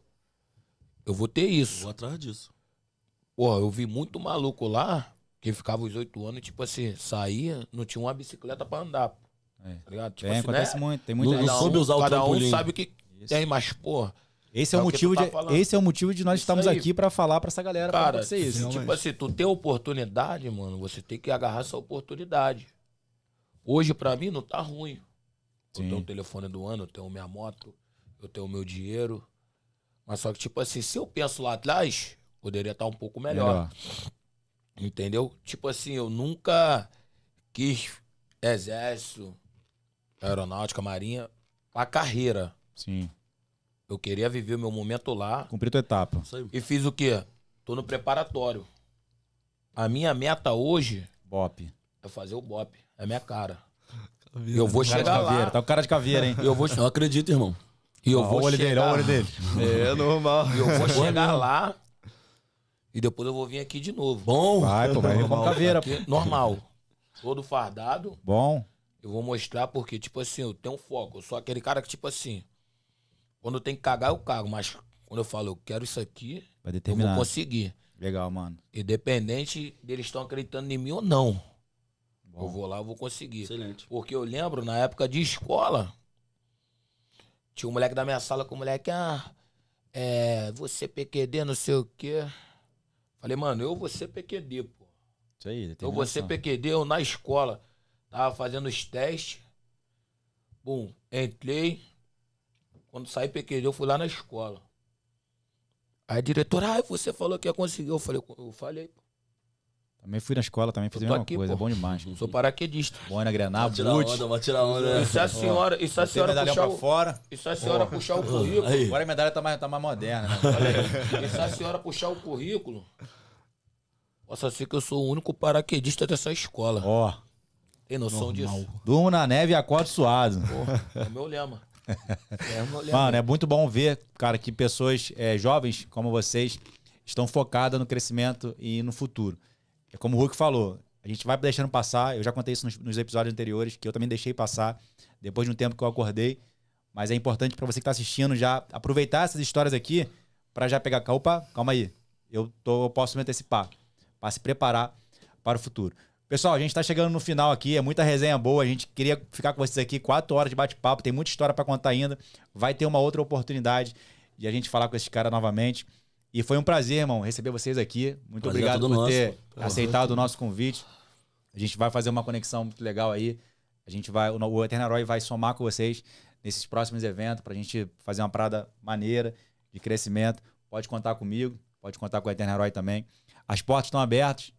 [SPEAKER 2] eu vou ter isso. Vou atrás disso. Pô, eu vi muito maluco lá, que ficava os oito anos, tipo assim, saía, não tinha uma bicicleta pra andar. pô. É. Tá ligado? Tipo tem, é, assim, acontece né? muito, tem muita Não, gente. não soube usar o cada um sabe o que Isso. tem, mas, pô, esse é, é o motivo tá de, esse é o motivo
[SPEAKER 1] de nós isso estamos aí. aqui para falar para essa galera Cara, acontecer isso. Realmente. Tipo assim,
[SPEAKER 2] tu tem oportunidade, mano, você tem que agarrar essa oportunidade. Hoje para mim não tá ruim. Sim. Eu tenho o telefone do ano, eu tenho minha moto, eu tenho o meu dinheiro. Mas só que tipo assim, se eu penso lá atrás, poderia estar tá um pouco melhor. melhor. Entendeu? Tipo assim, eu nunca quis exército, aeronáutica, marinha, a carreira. Sim. Eu queria viver o meu momento lá.
[SPEAKER 1] Cumprir tua etapa.
[SPEAKER 2] E fiz o quê? Tô no preparatório. A minha meta hoje. Bop. É fazer o bop. É minha cara. Caveira. Eu vou tá chegar lá. Tá o cara de caveira, hein? Eu vou. eu acredito, irmão. E eu ah, vou olho chegar... dele, olha o olho dele. É, é normal. E eu vou chegar lá e depois eu vou vir aqui de novo.
[SPEAKER 3] Bom. Vai, pô, vai normal, caveira. Aqui, normal.
[SPEAKER 2] Todo fardado. Bom. Eu vou mostrar porque, tipo assim, eu tenho um foco. Eu sou aquele cara que, tipo assim, quando eu tenho que cagar, eu cago. Mas quando eu falo, eu quero isso aqui, Vai eu vou conseguir. Legal, mano. Independente deles estão acreditando em mim ou não. Bom. Eu vou lá, eu vou conseguir. Excelente. Porque eu lembro, na época de escola, tinha um moleque da minha sala com o um moleque, ah, é, você PQD, não sei o quê. Falei, mano, eu vou ser PQD, pô. Isso aí, Eu vou ser PQD, eu na escola. Tava fazendo os testes. Bum, entrei. Quando saí PQD, eu fui lá na escola. Aí a diretora, ah, você falou que ia conseguir. Eu falei, eu falei,
[SPEAKER 1] Também fui na escola, também fiz a mesma aqui, coisa. Pô. É bom demais. Sou
[SPEAKER 2] paraquedista.
[SPEAKER 1] Bom na né, Grenada. vou tirar onda, vou tirar onda. E se a senhora, e se a senhora puxar o... fora. E se a senhora puxar o currículo... Aí. Agora a medalha tá mais, tá mais moderna. Né? e se a
[SPEAKER 2] senhora puxar o currículo... Posso ser que eu sou o único paraquedista dessa escola. Ó. Tem noção Normal. disso? Durmo na neve e acordo suado. é o meu lema.
[SPEAKER 1] É Mano, é muito bom ver, cara, que pessoas é, jovens como vocês estão focadas no crescimento e no futuro. É como o Hulk falou, a gente vai deixando passar. Eu já contei isso nos, nos episódios anteriores, que eu também deixei passar depois de um tempo que eu acordei. Mas é importante para você que está assistindo já aproveitar essas histórias aqui para já pegar. Opa, calma aí. Eu, tô, eu posso me antecipar, para se preparar para o futuro. Pessoal, a gente está chegando no final aqui, é muita resenha boa. A gente queria ficar com vocês aqui quatro horas de bate-papo, tem muita história para contar ainda. Vai ter uma outra oportunidade de a gente falar com esses caras novamente. E foi um prazer, irmão, receber vocês aqui. Muito prazer é obrigado por nosso. ter Pelo aceitado o nosso convite. A gente vai fazer uma conexão muito legal aí. A gente vai, o Eternarói vai somar com vocês nesses próximos eventos para a gente fazer uma parada maneira de crescimento. Pode contar comigo, pode contar com o Eternarói também. As portas estão abertas.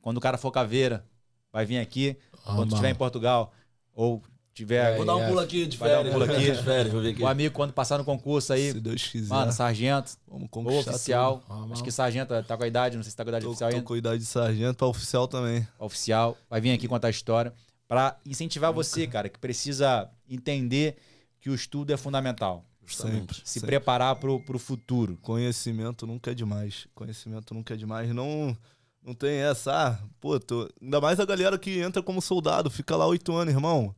[SPEAKER 1] Quando o cara for caveira, vai vir aqui. Ah, quando estiver em Portugal, ou tiver. É, vou dar um é, pulo aqui de férias. Um pulo aqui. de férias vou ver aqui. O amigo, quando passar no concurso aí. Se Deus quiser. Mano, sargento. Vamos conquistar. Ou oficial. Ah, acho que sargento tá com a idade, não sei se tá com a idade tô, oficial tô ainda. com a idade de sargento, pra tá oficial também. Tá oficial. Vai vir aqui contar a história. Pra incentivar Nunca. você, cara, que precisa entender
[SPEAKER 4] que o estudo é fundamental. Sempre. Se sempre. preparar para pro futuro. Conhecimento nunca é demais. Conhecimento nunca é demais. Não não tem essa. Ah, pô, tô... ainda mais a galera que entra como soldado, fica lá oito anos, irmão.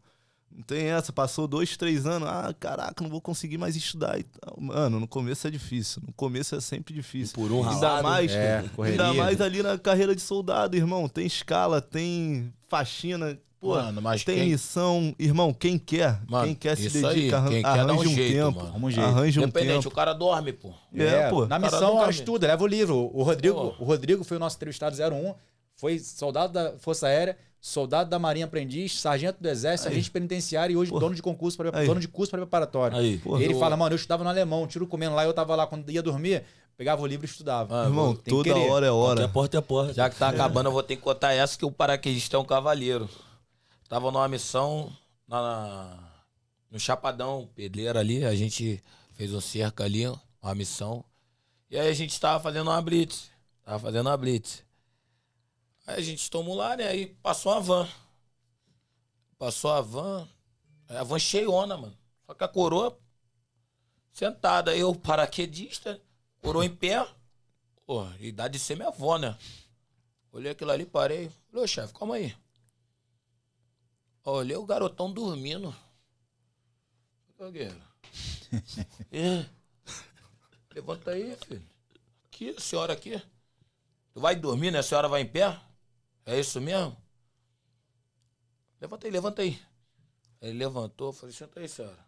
[SPEAKER 4] Não tem essa. Passou dois, três anos. Ah, caraca, não vou conseguir mais estudar e tal. Mano, no começo é difícil. No começo é sempre difícil. E por um ainda ralado, mais, é, correria, Ainda mais ali na carreira de soldado, irmão. Tem escala, tem faxina, Pô, mano, mas tem quem... missão, irmão, quem quer, mano, quem quer se dedica, arran... quer arranja um, um jeito, tempo, mano. Vamos arranja um Independente, o
[SPEAKER 2] cara dorme, pô. É, é pô. Na missão, o
[SPEAKER 4] cara estuda,
[SPEAKER 1] leva o livro. O Rodrigo, o Rodrigo foi o nosso entrevistado 01, foi soldado da Força Aérea, soldado da Marinha Aprendiz, sargento do Exército, agente penitenciário e hoje dono de concurso, pra, dono de curso para preparatório. Aí. Porra. Ele fala, mano, eu estudava no alemão, tiro comendo lá, eu tava lá quando ia dormir, pegava o
[SPEAKER 2] livro e estudava.
[SPEAKER 3] Ah, Irmão, toda hora é hora. É
[SPEAKER 2] porta é porta. Já que tá acabando, eu vou ter que contar essa que o paraquedista é um cavaleiro. Estavam numa missão na, no Chapadão, pedreira ali. A gente fez um cerco ali, uma missão. E aí a gente tava fazendo uma blitz. Tava fazendo uma blitz. Aí a gente tomou lá, né? Aí passou uma van. Passou a van. A van cheiona, mano. Só que a coroa sentada. Eu, paraquedista, coroa em pé. Pô, idade de ser minha avó, né? Olhei aquilo ali, parei. Falei, chefe, calma aí. Olhei o garotão dormindo. Zagueiro. é. Levanta aí, filho. Aqui, senhora aqui. Tu vai dormir, né? A senhora vai em pé? É isso mesmo? Levanta aí, levanta aí. Ele levantou, falei, senta aí, senhora.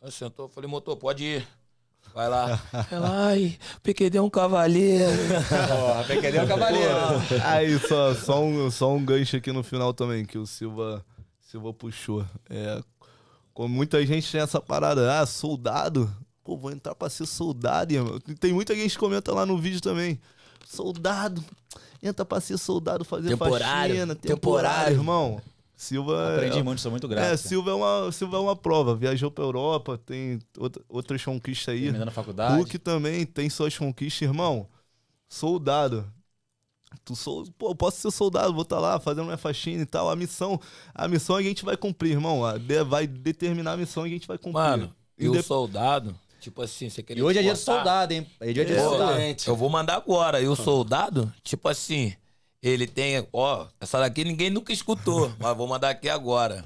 [SPEAKER 2] Ele sentou, falei, motor, pode ir. Vai lá. Ela, ai, PQD é um cavaleiro. PQD é um cavaleiro.
[SPEAKER 4] Aí, só, só, um, só um gancho aqui no final também, que o Silva Silva puxou. É, como muita gente tem essa parada, ah, soldado. Pô, vou entrar pra ser soldado, irmão. Tem muita gente que comenta lá no vídeo também. Soldado, entra pra ser soldado, fazer temporário, faxina. Temporário, temporário irmão. Silva. É Aprendi é, muito, sou muito grato. É, Silva é, uma, Silva é uma prova. Viajou pra Europa, tem outra, outras conquistas aí. na faculdade. Hulk também tem suas conquistas, irmão. Soldado. Tu sou, pô, eu posso ser soldado, vou estar tá lá fazendo minha faxina e tal. A missão, a missão a gente vai cumprir, irmão. A, vai determinar a missão a gente
[SPEAKER 2] vai cumprir. Mano, e o soldado, tipo assim, você queria. E hoje é dia do soldado, hein? Hoje é dia de soldado. Eu vou mandar agora. E o soldado, tipo assim, ele tem. Ó, essa daqui ninguém nunca escutou, mas vou mandar aqui agora.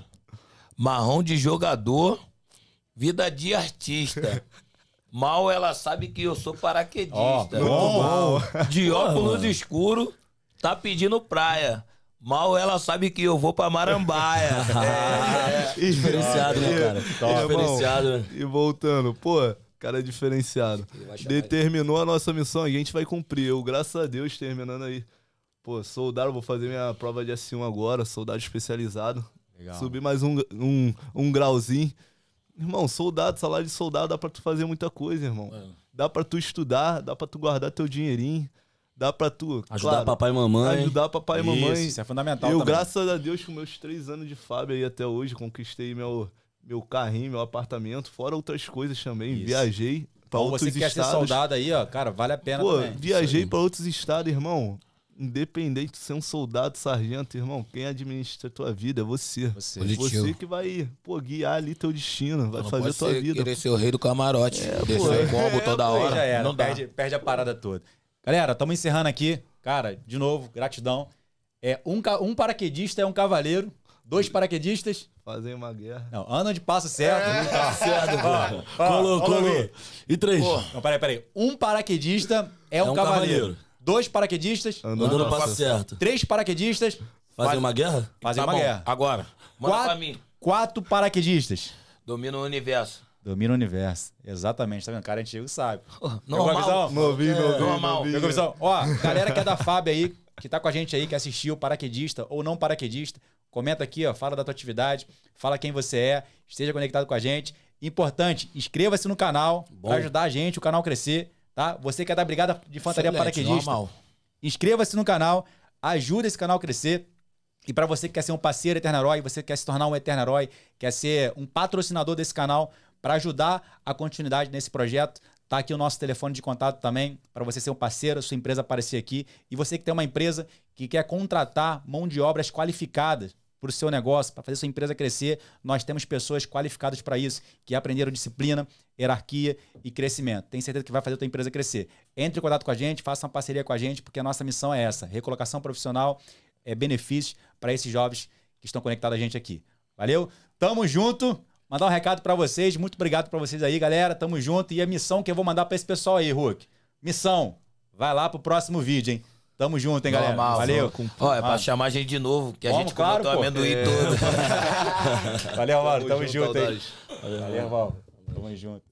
[SPEAKER 2] Marrom de jogador, vida de artista. Mal ela sabe que eu sou paraquedista. Oh, bom, bom. De óculos escuro, tá pedindo praia. Mal ela sabe que eu vou pra Marambaia. é, é. Diferenciado, né, cara? Tá. Diferenciado.
[SPEAKER 4] Né? e voltando, pô, cara é diferenciado. Determinou a nossa missão, a gente vai cumprir. Eu, graças a Deus, terminando aí. Pô, soldado, vou fazer minha prova de S1 agora, soldado especializado. Legal. Subir mais um, um, um grauzinho. Irmão, soldado, salário de soldado dá pra tu fazer muita coisa, irmão. É. Dá pra tu estudar, dá pra tu guardar teu dinheirinho, dá pra tu. Ajudar claro, papai e mamãe. Ajudar papai isso, e mamãe. Isso é fundamental. Eu, também. graças a Deus, com meus três anos de Fábio aí até hoje, conquistei meu, meu carrinho, meu apartamento, fora outras coisas também. Isso. Viajei pra então, outros você estados. Você quer ser soldado
[SPEAKER 1] aí, ó, cara, vale a pena Pô, também.
[SPEAKER 4] viajei pra outros estados, irmão independente de ser é um soldado, sargento, irmão, quem administra a tua vida é você. Você, você que vai pô, guiar ali teu destino, vai então não fazer tua ser, vida. Querer ser o rei do camarote, é, descer combo é, toda é, hora. Era, não perde,
[SPEAKER 1] perde, a parada toda. Galera, estamos encerrando aqui. Cara, de novo, gratidão. É, um, um paraquedista é um cavaleiro, dois paraquedistas. Fazem uma guerra. Não, andam de passo certo. É. Tá certo, pô. Colou, colou. E três. Pô. Não, peraí, peraí. Um paraquedista é, é um, um cavaleiro. cavaleiro. Dois paraquedistas. Andando, no passo certo. Três paraquedistas. Fazer uma guerra? Fazer tá uma bom. guerra. Agora. Manda quatro, pra mim. Quatro paraquedistas. Domina o universo. Domina o universo. Exatamente, tá vendo? Cara antigo sabe.
[SPEAKER 2] É, normal. Novinho, novinho. Normal. Pegou Ó, galera
[SPEAKER 1] que é da Fábio aí, que tá com a gente aí, que assistiu paraquedista ou não paraquedista, comenta aqui, ó, fala da tua atividade, fala quem você é, esteja conectado com a gente. Importante, inscreva-se no canal para ajudar a gente, o canal crescer tá? Você quer é dar Brigada
[SPEAKER 4] de Infantaria Paraquedista,
[SPEAKER 1] inscreva-se no canal, ajuda esse canal a crescer. E para você que quer ser um parceiro Eterno Herói, você quer se tornar um Eterno Herói, quer ser um patrocinador desse canal para ajudar a continuidade nesse projeto, tá aqui o nosso telefone de contato também para você ser um parceiro, sua empresa aparecer aqui. E você que tem uma empresa que quer contratar mão de obras qualificadas, para o seu negócio, para fazer sua empresa crescer, nós temos pessoas qualificadas para isso, que aprenderam disciplina, hierarquia e crescimento. Tenho certeza que vai fazer a empresa crescer. Entre em contato com a gente, faça uma parceria com a gente, porque a nossa missão é essa: recolocação profissional, é, benefícios para esses jovens que estão conectados a gente aqui. Valeu? Tamo junto! Mandar um recado para vocês. Muito obrigado para vocês aí, galera. Tamo junto. E a missão que eu vou mandar para esse pessoal aí, Hulk. Missão, vai lá pro próximo vídeo, hein? Tamo junto, hein, galera. Normal, Valeu. Com... Ó, é pra mano. Ah. chamar
[SPEAKER 2] a gente de novo,
[SPEAKER 1] que a Vamos, gente claro, comentou pô. amendoim é. todo.
[SPEAKER 2] Valeu, mano. Tamo, Tamo junto, junto aí. Valeu,
[SPEAKER 3] Valeu Val. Tamo junto.